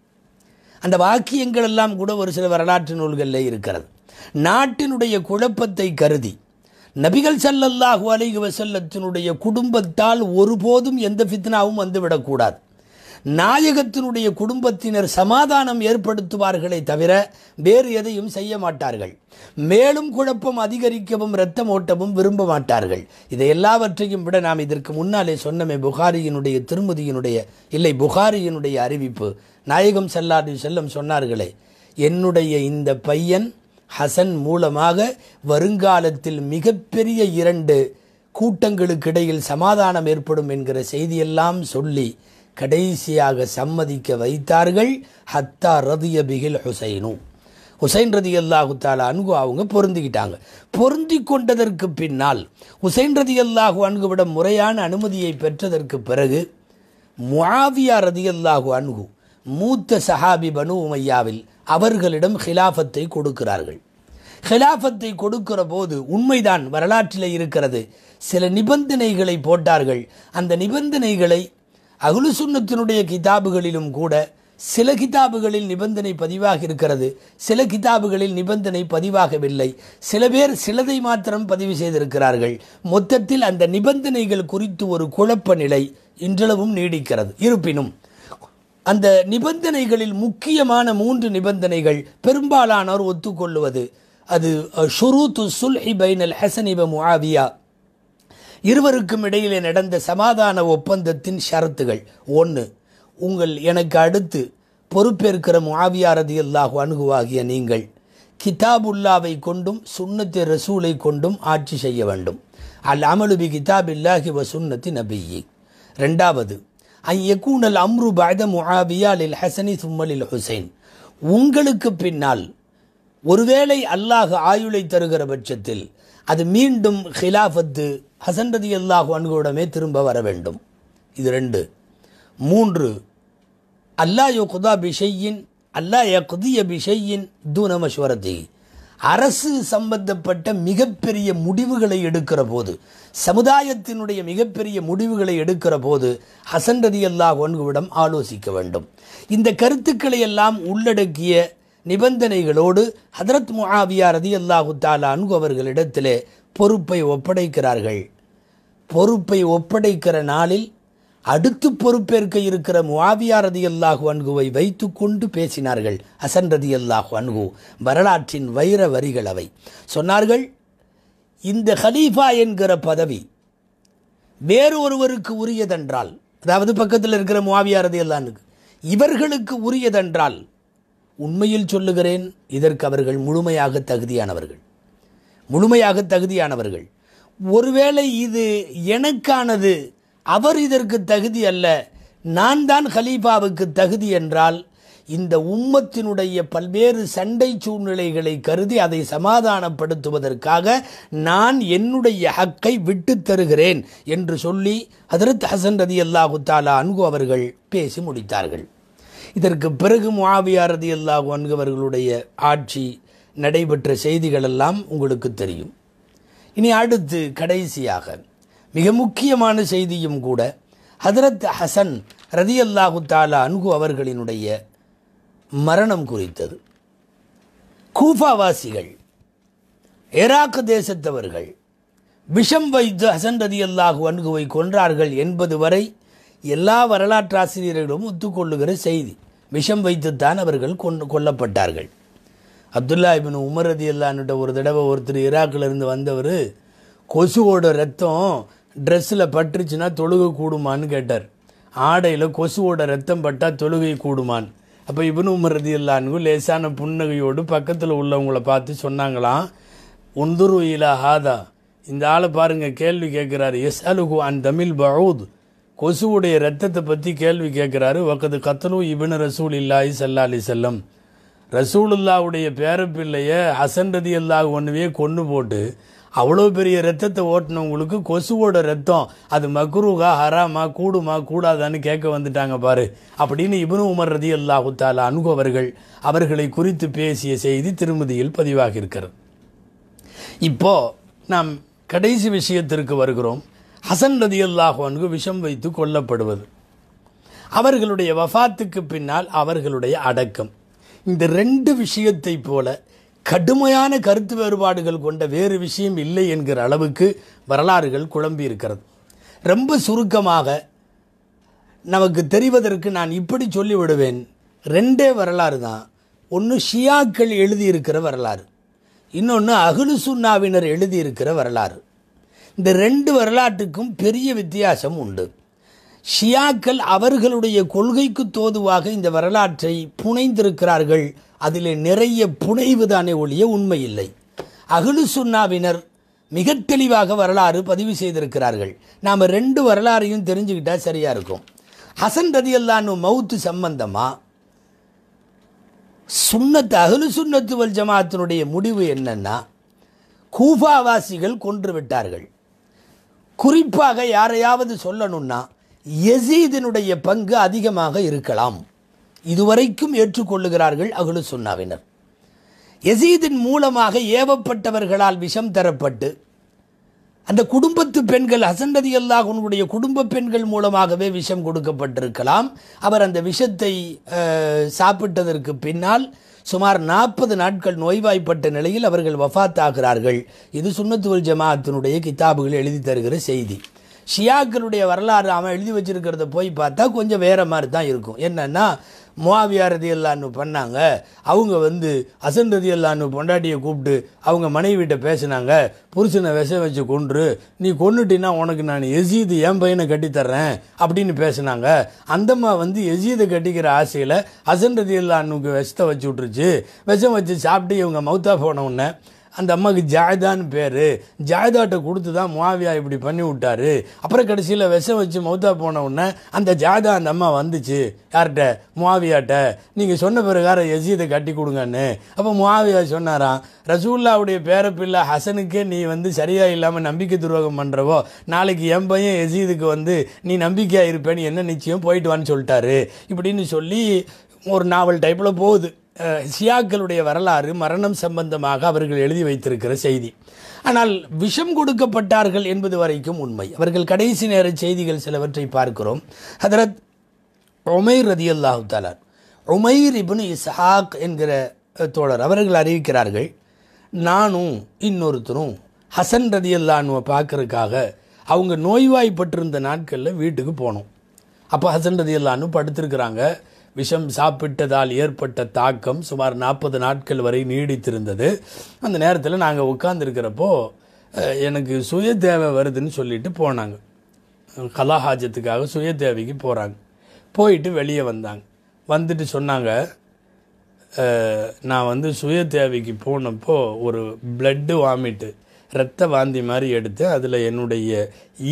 அந்த வாக்கியங்கள் எல்லாம் கூட ஒரு சில வரலாற்று நூல்களில் இருக்கிறது நாட்டினுடைய குழப்பத்தை கருதி நபிகள் சல்லல்லாஹு அலைகுவ வசல்லத்தினுடைய குடும்பத்தால் ஒருபோதும் எந்த ஃபித்னாவும் வந்துவிடக்கூடாது நாயகத்தினுடைய குடும்பத்தினர் சமாதானம் ஏற்படுத்துவார்களே தவிர வேறு எதையும் செய்ய மாட்டார்கள் மேலும் குழப்பம் அதிகரிக்கவும் இரத்தம் ஓட்டவும் விரும்ப மாட்டார்கள் இதை எல்லாவற்றையும் விட நாம் இதற்கு முன்னாலே சொன்னமே புகாரியினுடைய திருமதியினுடைய இல்லை புகாரியினுடைய அறிவிப்பு நாயகம் செல்லாது செல்லும் சொன்னார்களே என்னுடைய இந்த பையன் ஹசன் மூலமாக வருங்காலத்தில் மிகப்பெரிய இரண்டு கூட்டங்களுக்கு இடையில் சமாதானம் ஏற்படும் என்கிற செய்தியெல்லாம் சொல்லி கடைசியாக சம்மதிக்க வைத்தார்கள் ஹத்தா ரதிய பிகில் ஹுசைனு ஹுசைன் ரதி அல்லாஹு தாலா அன்கு அவங்க பொருந்திக்கிட்டாங்க பொருந்தி கொண்டதற்கு பின்னால் ஹுசைன் ரதி அல்லாஹு அன்குவிடம் முறையான அனுமதியை பெற்றதற்கு பிறகு முவாவியா ரதி அல்லாஹு அன்கு மூத்த சஹாபி பனு உமையாவில் அவர்களிடம் ஹிலாஃபத்தை கொடுக்கிறார்கள் ஹிலாஃபத்தை கொடுக்கிற போது உண்மைதான் வரலாற்றில் இருக்கிறது சில நிபந்தனைகளை போட்டார்கள் அந்த நிபந்தனைகளை அகுலுசுன்னத்தினுடைய கிதாபுகளிலும் கூட சில கிதாபுகளில் நிபந்தனை பதிவாக இருக்கிறது சில கிதாபுகளில் நிபந்தனை பதிவாகவில்லை சில பேர் சிலதை மாத்திரம் பதிவு செய்திருக்கிறார்கள் மொத்தத்தில் அந்த நிபந்தனைகள் குறித்து ஒரு குழப்ப நிலை இன்றளவும் நீடிக்கிறது இருப்பினும் அந்த நிபந்தனைகளில் முக்கியமான மூன்று நிபந்தனைகள் பெரும்பாலானோர் ஒத்துக்கொள்வது அது ஷுரூத்து சுல்ஹி பைனல் ஹசனிப முஆவியா இருவருக்கும் இடையிலே நடந்த சமாதான ஒப்பந்தத்தின் ஷரத்துகள் ஒன்று உங்கள் எனக்கு அடுத்து பொறுப்பேற்கிற முஆவியாரதி அல்லாஹு அணுகுவாகிய நீங்கள் கிதாபுல்லாவை கொண்டும் சுண்ணத்து ரசூலை கொண்டும் ஆட்சி செய்ய வேண்டும் அல் அமலுபி கிதாபில்லாஹி வ சுண்ணத்தி நபியி ரெண்டாவது ஐ அம்ரு பாய்த முஹாபியா லில் ஹசனி சும்மலில் ஹுசைன் உங்களுக்கு பின்னால் ஒருவேளை அல்லாஹ் ஆயுளை தருகிற பட்சத்தில் அது மீண்டும் ஹிலாஃபத்து ஹசன் ரதி அல்லாஹ் அன்புடமே திரும்ப வர வேண்டும் இது ரெண்டு மூன்று அல்லா குதா பிஷையின் அல்லா யகுதிய பிஷையின் தூனமஸ்வரதி அரசு சம்பந்தப்பட்ட மிகப்பெரிய முடிவுகளை எடுக்கிற போது சமுதாயத்தினுடைய மிகப்பெரிய முடிவுகளை எடுக்கிற போது ஹசன் ரதி அல்லா ஒன்குவிடம் ஆலோசிக்க வேண்டும் இந்த கருத்துக்களை எல்லாம் உள்ளடக்கிய நிபந்தனைகளோடு ஹதரத் முஹாவியா ரதி அல்லாஹு தாலான்கு அவர்களிடத்திலே பொறுப்பை ஒப்படைக்கிறார்கள் பொறுப்பை ஒப்படைக்கிற நாளில் அடுத்து பொறுப்பேற்க இருக்கிற முவாவியா ரதி அல்லாஹு அன்குவை வைத்து கொண்டு பேசினார்கள் ஹசன் ரதி அல்லாஹு அன்கு வரலாற்றின் வைர வரிகள் அவை சொன்னார்கள் இந்த ஹலீஃபா என்கிற பதவி வேறு ஒருவருக்கு உரியதென்றால் அதாவது பக்கத்தில் இருக்கிற மாவியாரதி எல்லானுக்கு இவர்களுக்கு உரியதென்றால் உண்மையில் சொல்லுகிறேன் இதற்கு அவர்கள் முழுமையாக தகுதியானவர்கள் முழுமையாக தகுதியானவர்கள் ஒருவேளை இது எனக்கானது அவர் இதற்கு தகுதி அல்ல நான் தான் ஹலீஃபாவுக்கு தகுதி என்றால் இந்த உம்மத்தினுடைய பல்வேறு சண்டை சூழ்நிலைகளை கருதி அதை சமாதானப்படுத்துவதற்காக நான் என்னுடைய ஹக்கை விட்டு தருகிறேன் என்று சொல்லி ஹதரத் ஹசன் ரதி அல்லாஹு தாலா அன்கு அவர்கள் பேசி முடித்தார்கள் இதற்கு பிறகு முவாவியார் ரதி அல்லாஹு அவர்களுடைய ஆட்சி நடைபெற்ற செய்திகளெல்லாம் உங்களுக்கு தெரியும் இனி அடுத்து கடைசியாக மிக முக்கியமான செய்தியும் கூட ஹதரத் ஹசன் ரதி அல்லாஹு தாலா அன்கு அவர்களினுடைய மரணம் குறித்தது கூஃபாவாசிகள் ஈராக் தேசத்தவர்கள் விஷம் வைத்து ஹசன் ரதி அல்லாஹு அன்குவை கொன்றார்கள் என்பது வரை எல்லா வரலாற்றாசிரியர்களும் ஒத்துக்கொள்ளுகிற செய்தி விஷம் வைத்துத்தான் அவர்கள் கொண்டு கொல்லப்பட்டார்கள் அப்துல்லா இபின் உமர் ரதி அல்லான்ட்ட ஒரு தடவை ஒருத்தர் ஈராக்கிலிருந்து வந்தவர் கொசுவோட ரத்தம் ட்ரெஸ்ஸில் பட்டுருச்சுன்னா தொழுகை கூடுமான்னு கேட்டார் ஆடையில் கொசுவோட ரத்தம் பட்டால் தொழுகை கூடுமான் அப்போ இவனு உமரதி இல்லான்னு லேசான புன்னகையோடு பக்கத்தில் உள்ளவங்கள பார்த்து சொன்னாங்களாம் உந்துரு இலா ஹாதா இந்த ஆளை பாருங்கள் கேள்வி கேட்குறாரு எஸ் அலுகு அன் தமிழ் பழூத் கொசுவுடைய ரத்தத்தை பற்றி கேள்வி கேட்குறாரு ஒக்கது கத்தலு இபின் ரசூல் இல்லாஹி சல்லா அலி செல்லம் ரசூலுல்லாவுடைய பேரப்பிள்ளைய ஹசன் ரதி அல்லாஹ் ஒன்றுவே கொண்டு போட்டு அவ்வளோ பெரிய ரத்தத்தை ஓட்டினவங்களுக்கு கொசுவோட ரத்தம் அது மக்ரூகா ஹராமா கூடுமா கூடாதான்னு கேட்க வந்துட்டாங்க பாரு அப்படின்னு இபனு உமர் ரதி அல்லாஹுத்தால அணுகவர்கள் அவர்களை குறித்து பேசிய செய்தி திருமதியில் பதிவாக இருக்கிறது இப்போ நாம் கடைசி விஷயத்திற்கு வருகிறோம் ஹசன் ரதி அல்லாஹுவனுக்கு விஷம் வைத்து கொல்லப்படுவது அவர்களுடைய வஃபாத்துக்கு பின்னால் அவர்களுடைய அடக்கம் இந்த ரெண்டு விஷயத்தை போல கடுமையான கருத்து வேறுபாடுகள் கொண்ட வேறு விஷயம் இல்லை என்கிற அளவுக்கு வரலாறுகள் குழம்பி இருக்கிறது ரொம்ப சுருக்கமாக நமக்கு தெரிவதற்கு நான் இப்படி சொல்லிவிடுவேன் ரெண்டே வரலாறு தான் ஒன்று ஷியாக்கள் எழுதியிருக்கிற வரலாறு இன்னொன்று அகுலு எழுதியிருக்கிற வரலாறு இந்த ரெண்டு வரலாற்றுக்கும் பெரிய வித்தியாசம் உண்டு ஷியாக்கள் அவர்களுடைய கொள்கைக்கு தோதுவாக இந்த வரலாற்றை புனைந்திருக்கிறார்கள் அதில் நிறைய புனைவு தானே ஒழிய உண்மை இல்லை அகலு சுன்னாவினர் மிக தெளிவாக வரலாறு பதிவு செய்திருக்கிறார்கள் நாம் ரெண்டு வரலாறையும் தெரிஞ்சுக்கிட்டால் சரியாக இருக்கும் ஹசன் ரதி மவுத்து சம்பந்தமாக சுண்ணத்து அகலு சுண்ணத்து வல் ஜமாத்தினுடைய முடிவு என்னென்னா கூஃபாவாசிகள் கொன்று விட்டார்கள் குறிப்பாக யாரையாவது சொல்லணும்னா எசீதினுடைய பங்கு அதிகமாக இருக்கலாம் இதுவரைக்கும் ஏற்றுக்கொள்ளுகிறார்கள் அகலு சொன்னாவினர் எசீதின் மூலமாக ஏவப்பட்டவர்களால் விஷம் தரப்பட்டு அந்த குடும்பத்து பெண்கள் அசந்ததி அல்லாஹ் உன்னுடைய குடும்ப பெண்கள் மூலமாகவே விஷம் கொடுக்கப்பட்டிருக்கலாம் அவர் அந்த விஷத்தை சாப்பிட்டதற்கு பின்னால் சுமார் நாற்பது நாட்கள் நோய்வாய்ப்பட்ட நிலையில் அவர்கள் வஃத்தாகிறார்கள் இது சுண்ணத்துவல் ஜமாத்தினுடைய கிதாபுகள் எழுதி தருகிற செய்தி ஷியாக்களுடைய வரலாறு அவன் எழுதி வச்சுருக்கிறத போய் பார்த்தா கொஞ்சம் வேறு மாதிரி தான் இருக்கும் என்னென்னா முவாவியா ரதி இல்லான்னு பண்ணாங்க அவங்க வந்து அசன் ரதி இல்லான்னு பொண்டாட்டியை கூப்பிட்டு அவங்க மனைவி மனைவிட்ட பேசினாங்க புருஷனை விஷம் வச்சு கொன்று நீ கொண்டுட்டினா உனக்கு நான் எசீது என் பையனை கட்டித்தர்றேன் அப்படின்னு பேசினாங்க அந்தம்மா வந்து எசீதை கட்டிக்கிற ஆசையில் அசன் ரதி அல்லானுக்கு விஷத்தை வச்சு விட்ருச்சு விஷம் வச்சு சாப்பிட்டு இவங்க மௌத்தா போன அந்த அம்மாவுக்கு ஜாய்தான்னு பேர் ஜாய்தாட்டை கொடுத்து தான் மாவியா இப்படி பண்ணி விட்டார் அப்புறம் கடைசியில் விஷம் வச்சு மௌத்தா போன உடனே அந்த ஜாய்தா அந்த அம்மா வந்துச்சு யார்கிட்ட மாவியாட்ட நீங்கள் சொன்ன பிறகார எசீதை கட்டி கொடுங்கன்னு அப்போ மாவியா சொன்னாராம் ரசூல்லாவுடைய பேரப்பிள்ளை ஹசனுக்கே நீ வந்து சரியாக இல்லாமல் நம்பிக்கை துரோகம் பண்ணுறவோ நாளைக்கு என் பையன் எசீதுக்கு வந்து நீ நம்பிக்கையாக இருப்பேன்னு என்ன நிச்சயம் போயிட்டு வான்னு சொல்லிட்டாரு இப்படின்னு சொல்லி ஒரு நாவல் டைப்பில் போகுது சியாக்களுடைய வரலாறு மரணம் சம்பந்தமாக அவர்கள் எழுதி வைத்திருக்கிற செய்தி ஆனால் விஷம் கொடுக்கப்பட்டார்கள் என்பது வரைக்கும் உண்மை அவர்கள் கடைசி நேர செய்திகள் சிலவற்றை பார்க்கிறோம் ஹதரத் உமைர் ரதி அல்லாஹு தாலார் உமைர் இபின் இஸ்ஹாக் என்கிற தோழர் அவர்கள் அறிவிக்கிறார்கள் நானும் இன்னொருத்தரும் ஹசன் ரதி அல்லானுவை பார்க்கறதுக்காக அவங்க நோய்வாய்ப்பட்டிருந்த நாட்களில் வீட்டுக்கு போனோம் அப்போ ஹசன் ரதி அல்லான்னு படுத்திருக்கிறாங்க விஷம் சாப்பிட்டதால் ஏற்பட்ட தாக்கம் சுமார் நாற்பது நாட்கள் வரை நீடித்திருந்தது அந்த நேரத்தில் நாங்கள் உட்காந்துருக்கிறப்போ எனக்கு சுய தேவை வருதுன்னு சொல்லிட்டு போனாங்க கலாஹாஜத்துக்காக சுய தேவைக்கு போகிறாங்க போயிட்டு வெளியே வந்தாங்க வந்துட்டு சொன்னாங்க நான் வந்து சுய தேவைக்கு போனப்போ ஒரு பிளட்டு வாமிட்டு ரத்த வாந்தி மாதிரி எடுத்து அதில் என்னுடைய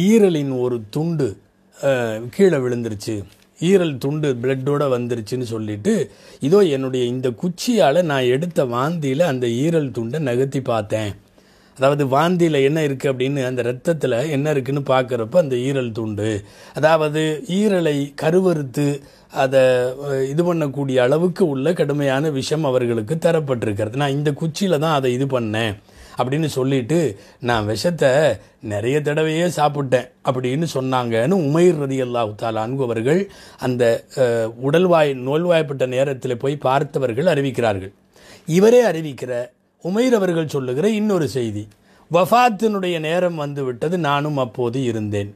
ஈரலின் ஒரு துண்டு கீழே விழுந்துருச்சு ஈரல் துண்டு பிளட்டோடு வந்துருச்சுன்னு சொல்லிட்டு இதோ என்னுடைய இந்த குச்சியால் நான் எடுத்த வாந்தியில் அந்த ஈரல் துண்டை நகர்த்தி பார்த்தேன் அதாவது வாந்தியில் என்ன இருக்குது அப்படின்னு அந்த ரத்தத்தில் என்ன இருக்குதுன்னு பார்க்குறப்ப அந்த ஈரல் துண்டு அதாவது ஈரலை கருவறுத்து அதை இது பண்ணக்கூடிய அளவுக்கு உள்ள கடுமையான விஷம் அவர்களுக்கு தரப்பட்டிருக்கிறது நான் இந்த குச்சியில் தான் அதை இது பண்ணேன் அப்படின்னு சொல்லிட்டு நான் விஷத்தை நிறைய தடவையே சாப்பிட்டேன் அப்படின்னு சொன்னாங்கன்னு உமைர் ரதி அல்லாஹால் அவர்கள் அந்த உடல்வாய் நோல்வாய்ப்பட்ட நேரத்தில் போய் பார்த்தவர்கள் அறிவிக்கிறார்கள் இவரே அறிவிக்கிற உமைர் அவர்கள் சொல்லுகிற இன்னொரு செய்தி வஃத்தினுடைய நேரம் வந்துவிட்டது நானும் அப்போது இருந்தேன்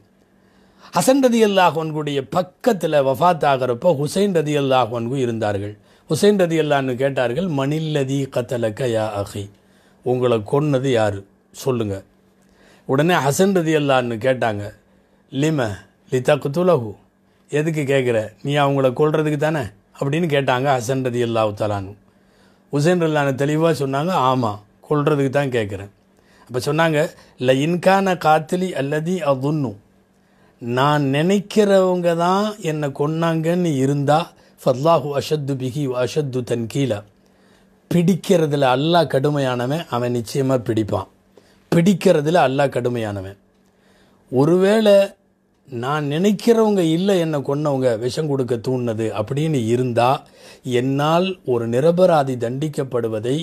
ஹசன் ரதி ஒன்குடைய பக்கத்தில் வஃத் ஆகிறப்போ ஹுசைன் ரதி ஒன்கு இருந்தார்கள் ஹுசைன் ரதி அல்லான்னு கேட்டார்கள் மணில்லதி கத்தலக்க யா அஹி உங்களை கொன்னது யார் சொல்லுங்கள் உடனே ஹசன் ரதி அல்லான்னு கேட்டாங்க லிம லிதா குத்துலகு எதுக்கு கேட்குற நீ அவங்கள கொள்றதுக்கு தானே அப்படின்னு கேட்டாங்க ஹசன் ரதி அல்லாஹு தலானு ஹுசேன் ரல்லானு தெளிவாக சொன்னாங்க ஆமாம் கொள்றதுக்கு தான் கேட்குறேன் அப்போ சொன்னாங்க ல இன்கான காத்திலி அல்லதி அதுன்னு நான் நினைக்கிறவங்க தான் என்னை கொன்னாங்கன்னு இருந்தால் ஃபத்லாஹு அஷத்து பிகி அஷத்து கீழே பிடிக்கிறதுல அல்லா கடுமையானவன் அவன் நிச்சயமாக பிடிப்பான் பிடிக்கிறதுல அல்லா கடுமையானவன் ஒருவேளை நான் நினைக்கிறவங்க இல்லை என்னை கொன்னவங்க விஷம் கொடுக்க தூண்டினது அப்படின்னு இருந்தால் என்னால் ஒரு நிரபராதி தண்டிக்கப்படுவதை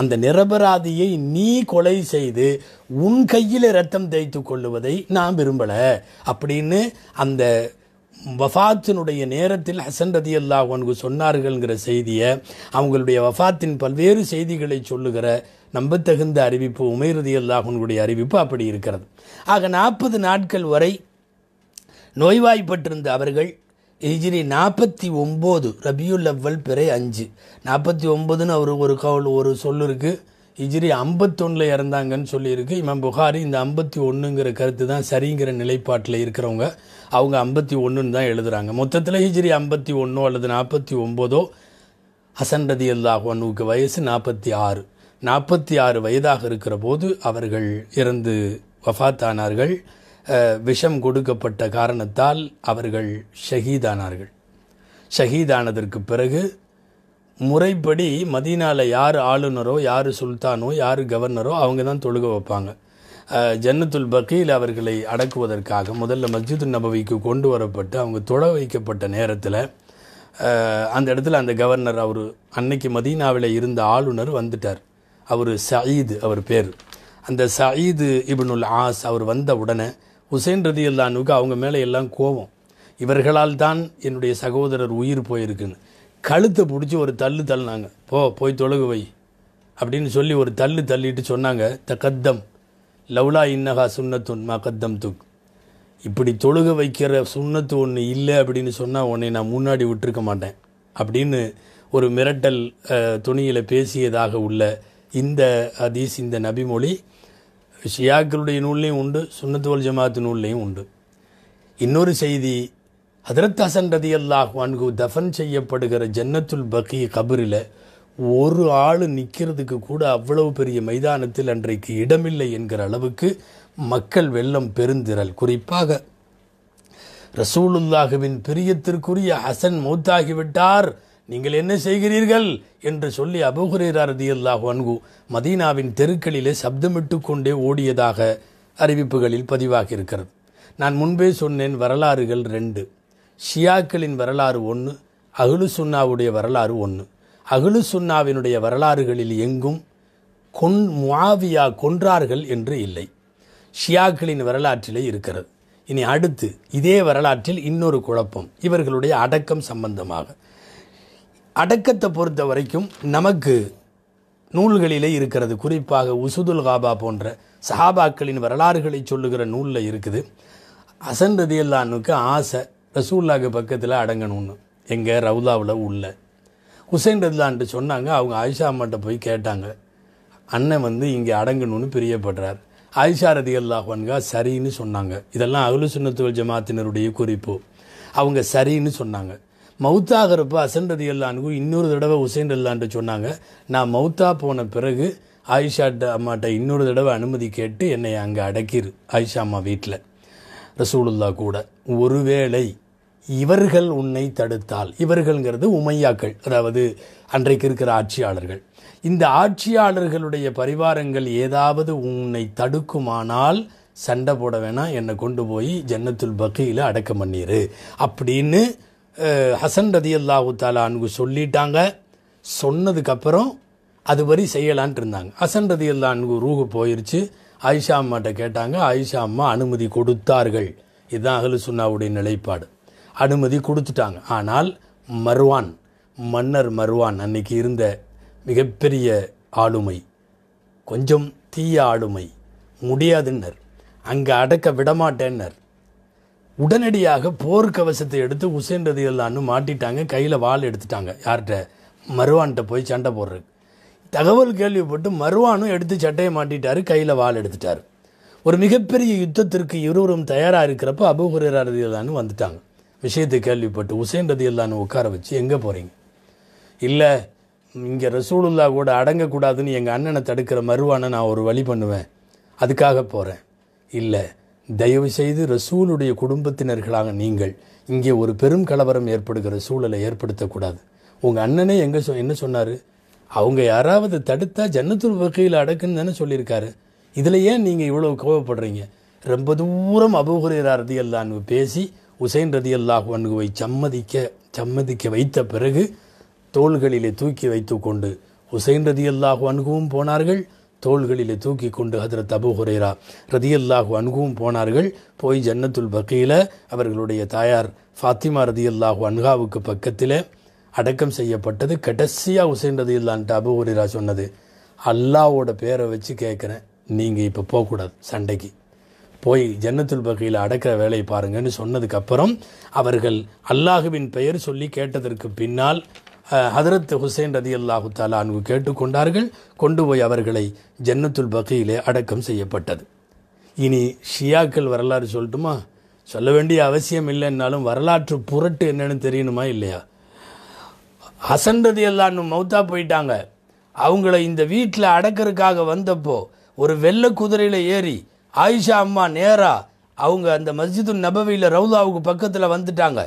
அந்த நிரபராதியை நீ கொலை செய்து உன் கையில் ரத்தம் தேய்த்து கொள்ளுவதை நான் விரும்பலை அப்படின்னு அந்த வஃத்தினுடைய நேரத்தில் ஹசன் ரதி அல்லா உனக்கு சொன்னார்கள்ங்கிற செய்தியை அவங்களுடைய வஃத்தின் பல்வேறு செய்திகளை சொல்லுகிற நம்பத்தகுந்த அறிவிப்பு உமேரதி ரதி அல்லா அறிவிப்பு அப்படி இருக்கிறது ஆக நாற்பது நாட்கள் வரை நோய்வாய்ப்பட்டிருந்த அவர்கள் இஜினி நாற்பத்தி ஒம்பது ரபியுல் அவ்வல் பிறை அஞ்சு நாற்பத்தி ஒம்பதுன்னு அவர் ஒரு கவுல் ஒரு சொல்லு இருக்குது இஜிரி ஐம்பத்தொன்னில் இறந்தாங்கன்னு சொல்லியிருக்கு இமாம் புகாரி இந்த ஐம்பத்தி ஒன்றுங்கிற கருத்து தான் சரிங்கிற நிலைப்பாட்டில் இருக்கிறவங்க அவங்க ஐம்பத்தி ஒன்றுன்னு தான் எழுதுகிறாங்க மொத்தத்தில் ஹிஜிரி ஐம்பத்தி ஒன்றோ அல்லது நாற்பத்தி ஒம்போதோ ஹசன் ரதி அல்லாஹனுக்கு வயசு நாற்பத்தி ஆறு நாற்பத்தி ஆறு வயதாக இருக்கிற போது அவர்கள் இறந்து வஃத்தானார்கள் விஷம் கொடுக்கப்பட்ட காரணத்தால் அவர்கள் ஷஹீதானார்கள் ஷஹீதானதற்கு பிறகு முறைப்படி மதீனாவில் யார் ஆளுநரோ யார் சுல்தானோ யார் கவர்னரோ அவங்க தான் தொழுக வைப்பாங்க ஜன்னத்துல் பக்கீல் அவர்களை அடக்குவதற்காக முதல்ல மஸ்ஜித் நபவிக்கு கொண்டு வரப்பட்டு அவங்க தொழ வைக்கப்பட்ட நேரத்தில் அந்த இடத்துல அந்த கவர்னர் அவர் அன்னைக்கு மதீனாவில் இருந்த ஆளுநர் வந்துட்டார் அவர் சயீது அவர் பேர் அந்த சயீது இப்னுல் ஆஸ் அவர் வந்த உடனே ஹுசைன் ரதி அல்லானுக்கு அவங்க மேலே எல்லாம் கோபம் இவர்களால் தான் என்னுடைய சகோதரர் உயிர் போயிருக்குன்னு கழுத்தை பிடிச்சி ஒரு தள்ளு தள்ளினாங்க போ போய் தொழுகு வை அப்படின்னு சொல்லி ஒரு தள்ளு தள்ளிட்டு சொன்னாங்க கத்தம் லவ்லா இன்னஹா சுண்ணத்துன் மா கத்தம் துக் இப்படி தொழுக வைக்கிற சுண்ணத்து ஒன்று இல்லை அப்படின்னு சொன்னால் உன்னை நான் முன்னாடி விட்டுருக்க மாட்டேன் அப்படின்னு ஒரு மிரட்டல் துணியில் பேசியதாக உள்ள இந்த அதீஸ் இந்த நபிமொழி ஷியாக்களுடைய நூல்லையும் உண்டு சுண்ணத்துவல் ஜமாத்து நூல்லையும் உண்டு இன்னொரு செய்தி ஹதரத் ஹசன் ரதி அல்லாஹ் வான்கு தஃபன் செய்யப்படுகிற ஜன்னத்துல் பக்கி கபரில் ஒரு ஆள் நிற்கிறதுக்கு கூட அவ்வளவு பெரிய மைதானத்தில் அன்றைக்கு இடமில்லை என்கிற அளவுக்கு மக்கள் வெள்ளம் பெருந்திரல் குறிப்பாக ரசூலுல்லாஹுவின் பிரியத்திற்குரிய ஹசன் மூத்தாகிவிட்டார் நீங்கள் என்ன செய்கிறீர்கள் என்று சொல்லி ரதி அல்லாஹ் வான்கு மதீனாவின் தெருக்களிலே சப்தமிட்டு கொண்டே ஓடியதாக அறிவிப்புகளில் பதிவாகியிருக்கிறது நான் முன்பே சொன்னேன் வரலாறுகள் ரெண்டு ஷியாக்களின் வரலாறு ஒன்று அகிலு சுன்னாவுடைய வரலாறு ஒன்று அகிலு சுன்னாவினுடைய வரலாறுகளில் எங்கும் கொன் முவாவியா கொன்றார்கள் என்று இல்லை ஷியாக்களின் வரலாற்றிலே இருக்கிறது இனி அடுத்து இதே வரலாற்றில் இன்னொரு குழப்பம் இவர்களுடைய அடக்கம் சம்பந்தமாக அடக்கத்தை பொறுத்த வரைக்கும் நமக்கு நூல்களிலே இருக்கிறது குறிப்பாக உசுதுல் காபா போன்ற சஹாபாக்களின் வரலாறுகளை சொல்லுகிற நூலில் இருக்குது அசன் ரதியல்லானுக்கு ஆசை ரசூல்லாக்கு பக்கத்தில் அடங்கணும்னு எங்கள் ரவுதாவில் உள்ள ஹுசைன் ரத்லான்ட்டு சொன்னாங்க அவங்க ஆயிஷா அம்மாட்ட போய் கேட்டாங்க அண்ணன் வந்து இங்கே அடங்கணும்னு பிரியப்படுறார் ஆயிஷா ரதி அல்லாஹன்கா சரின்னு சொன்னாங்க இதெல்லாம் அகலு சுண்ணத்துவல் ஜமாத்தினருடைய குறிப்பு அவங்க சரின்னு சொன்னாங்க மவுத்தாகிறப்ப அசன் ரதி அல்லான்கும் இன்னொரு தடவை ஹுசைன் ரத்லான்ட்டு சொன்னாங்க நான் மவுத்தா போன பிறகு ஆயிஷா அம்மாட்ட இன்னொரு தடவை அனுமதி கேட்டு என்னை அங்கே அடக்கிரு ஆயிஷா அம்மா வீட்டில் ரசூலுல்லா கூட ஒருவேளை இவர்கள் உன்னை தடுத்தால் இவர்கள்ங்கிறது உமையாக்கள் அதாவது அன்றைக்கு இருக்கிற ஆட்சியாளர்கள் இந்த ஆட்சியாளர்களுடைய பரிவாரங்கள் ஏதாவது உன்னை தடுக்குமானால் சண்டை போட வேணாம் என்னை கொண்டு போய் ஜன்னத்துல் பக்கியில் அடக்கம் பண்ணிடு அப்படின்னு ஹசன் ரதி அல்லாஹு தாலா அன்கு சொல்லிட்டாங்க சொன்னதுக்கப்புறம் அதுவரை செய்யலான்ட்டு இருந்தாங்க ஹசன் ரதி அல்லா அன்கு ரூகு போயிருச்சு ஆயிஷா அம்மாட்ட கேட்டாங்க ஆயிஷா அம்மா அனுமதி கொடுத்தார்கள் இதுதான் அகலு சுன்னாவுடைய நிலைப்பாடு அனுமதி கொடுத்துட்டாங்க ஆனால் மர்வான் மன்னர் மர்வான் அன்னைக்கு இருந்த மிகப்பெரிய ஆளுமை கொஞ்சம் தீய ஆளுமை முடியாதுன்னர் அங்கே அடக்க விடமாட்டேன்னர் உடனடியாக போர்க்கவசத்தை எடுத்து உசேன் ரதி அல்லான்னு மாட்டிட்டாங்க கையில் வாள் எடுத்துட்டாங்க யார்கிட்ட மருவான்கிட்ட போய் சண்டை போடுறதுக்கு தகவல் கேள்விப்பட்டு மருவானும் எடுத்து சட்டையை மாட்டிட்டார் கையில் வாள் எடுத்துட்டார் ஒரு மிகப்பெரிய யுத்தத்திற்கு இருவரும் தயாராக இருக்கிறப்ப அபுஹுரர் அல்லான்னு வந்துட்டாங்க விஷயத்தை கேள்விப்பட்டு உசேன் ரதி அல்லான்னு உட்கார வச்சு எங்கே போகிறீங்க இல்லை இங்கே ரசூலுல்லா கூட அடங்கக்கூடாதுன்னு எங்கள் அண்ணனை தடுக்கிற மறுவான நான் ஒரு வழி பண்ணுவேன் அதுக்காக போகிறேன் இல்லை தயவு செய்து ரசூலுடைய குடும்பத்தினர்களாக நீங்கள் இங்கே ஒரு பெரும் கலவரம் ஏற்படுகிற சூழலை ஏற்படுத்தக்கூடாது உங்கள் அண்ணனே எங்கே சொ என்ன சொன்னார் அவங்க யாராவது தடுத்தா ஜன்னத்தூர் வகையில் அடக்குன்னு தானே சொல்லியிருக்காரு இதில் ஏன் நீங்கள் இவ்வளோ கோவப்படுறீங்க ரொம்ப தூரம் அபுகுரையரா அதிகல்லான்னு பேசி உசைன் ரதி அல்லாஹ் அன்குவை சம்மதிக்க சம்மதிக்க வைத்த பிறகு தோள்களிலே தூக்கி வைத்து கொண்டு உசைன் ரதி அல்லாஹ் அன்குவும் போனார்கள் தோள்களிலே தூக்கி கொண்டு ஹதரத் அபு ஹுரேரா ரதி அல்லாஹு அன்குவும் போனார்கள் போய் ஜன்னத்துல் பக்கீல அவர்களுடைய தாயார் ஃபாத்திமா ரதி அல்லாஹு அன்காவுக்கு பக்கத்தில் அடக்கம் செய்யப்பட்டது கடைசியாக உசைன் ரதி இல்லான்ட்டு அபு ஹுரேரா சொன்னது அல்லாவோட பேரை வச்சு கேட்குறேன் நீங்கள் இப்போ போகக்கூடாது சண்டைக்கு போய் ஜன்னத்துல் பகையில் அடக்கிற வேலையை பாருங்கன்னு சொன்னதுக்கப்புறம் அவர்கள் அல்லாஹுவின் பெயர் சொல்லி கேட்டதற்கு பின்னால் ஹதரத் ஹுசைன் ரதி அல்லாஹு அன்பு கேட்டுக்கொண்டார்கள் கொண்டு போய் அவர்களை ஜன்னத்துல் பகையிலே அடக்கம் செய்யப்பட்டது இனி ஷியாக்கள் வரலாறு சொல்லட்டுமா சொல்ல வேண்டிய அவசியம் இல்லைன்னாலும் வரலாற்று புரட்டு என்னென்னு தெரியணுமா இல்லையா ஹசன் ரதி அல்லான்னு மௌத்தா போயிட்டாங்க அவங்கள இந்த வீட்டில் அடக்கிறதுக்காக வந்தப்போ ஒரு வெள்ளை குதிரையில் ஏறி ஆயிஷா அம்மா நேராக அவங்க அந்த மஸ்ஜிது நபவியில் ரவுதாவுக்கு பக்கத்தில் வந்துட்டாங்க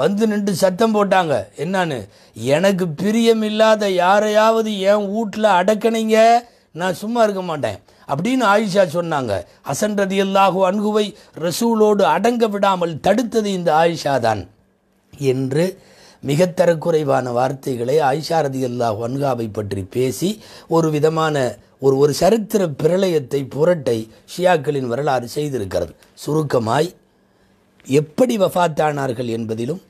வந்து நின்று சத்தம் போட்டாங்க என்னான்னு எனக்கு பிரியம் இல்லாத யாரையாவது என் வீட்டில் அடக்கணிங்க நான் சும்மா இருக்க மாட்டேன் அப்படின்னு ஆயிஷா சொன்னாங்க அசன்றது ரதி அல்லாஹு அன்குவை ரசூலோடு அடங்க விடாமல் தடுத்தது இந்த ஆயிஷா தான் என்று மிக தரக்குறைவான வார்த்தைகளை ஐஷாரதி அல்லாஹ் வன்காவை பற்றி பேசி ஒரு விதமான ஒரு ஒரு சரித்திர பிரளயத்தை புரட்டை ஷியாக்களின் வரலாறு செய்திருக்கிறது சுருக்கமாய் எப்படி வஃத்தானார்கள் என்பதிலும்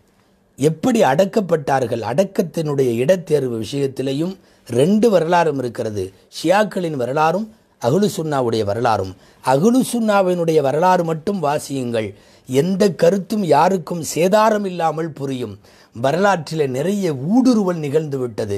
எப்படி அடக்கப்பட்டார்கள் அடக்கத்தினுடைய இடத்தேர்வு விஷயத்திலையும் ரெண்டு வரலாறும் இருக்கிறது ஷியாக்களின் வரலாறும் அகுலு சுன்னாவுடைய வரலாறும் அகுலு சுன்னாவினுடைய வரலாறு மட்டும் வாசியுங்கள் எந்த கருத்தும் யாருக்கும் சேதாரம் இல்லாமல் புரியும் வரலாற்றில் நிறைய ஊடுருவல் நிகழ்ந்து விட்டது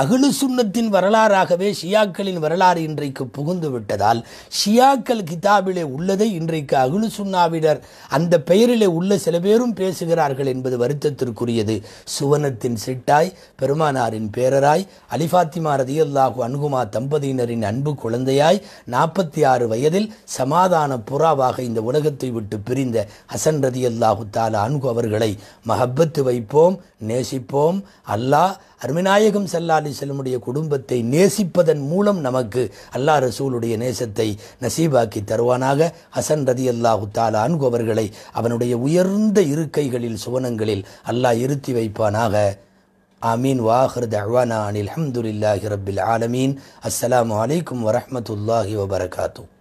அகலு சுண்ணத்தின் வரலாறாகவே ஷியாக்களின் வரலாறு இன்றைக்கு புகுந்து விட்டதால் ஷியாக்கள் கிதாபிலே உள்ளதை இன்றைக்கு அகலு சுண்ணாவிடர் அந்த பெயரிலே உள்ள சில பேரும் பேசுகிறார்கள் என்பது வருத்தத்திற்குரியது சுவனத்தின் சிட்டாய் பெருமானாரின் பேரராய் அலிஃபாத்திமா ரதியல்லாஹு அன்குமா தம்பதியினரின் அன்பு குழந்தையாய் நாற்பத்தி ஆறு வயதில் சமாதான புறாவாக இந்த உலகத்தை விட்டு பிரிந்த ஹசன் ரதியல்லாஹு தாலா அன்கு அவர்களை மஹப்பத்து வைப்போம் நேசிப்போம் அல்லாஹ் அருமிநாயகம் சல்லா அலி செல்லமுடைய குடும்பத்தை நேசிப்பதன் மூலம் நமக்கு அல்லாஹ் ரசூலுடைய நேசத்தை நசீபாக்கி தருவானாக ஹசன் ரதி அல்லாஹு தாலா அன்கு அவர்களை அவனுடைய உயர்ந்த இருக்கைகளில் சுவனங்களில் அல்லாஹ் இருத்தி வைப்பானாக ஆமீன் வாஹர் தஹ்வானா அனில் அஹமதுல்லாஹி ரபில் ஆலமீன் அஸ்லாம் வலைக்கம் வரமத்துல்லாஹி வபரகாத்தூ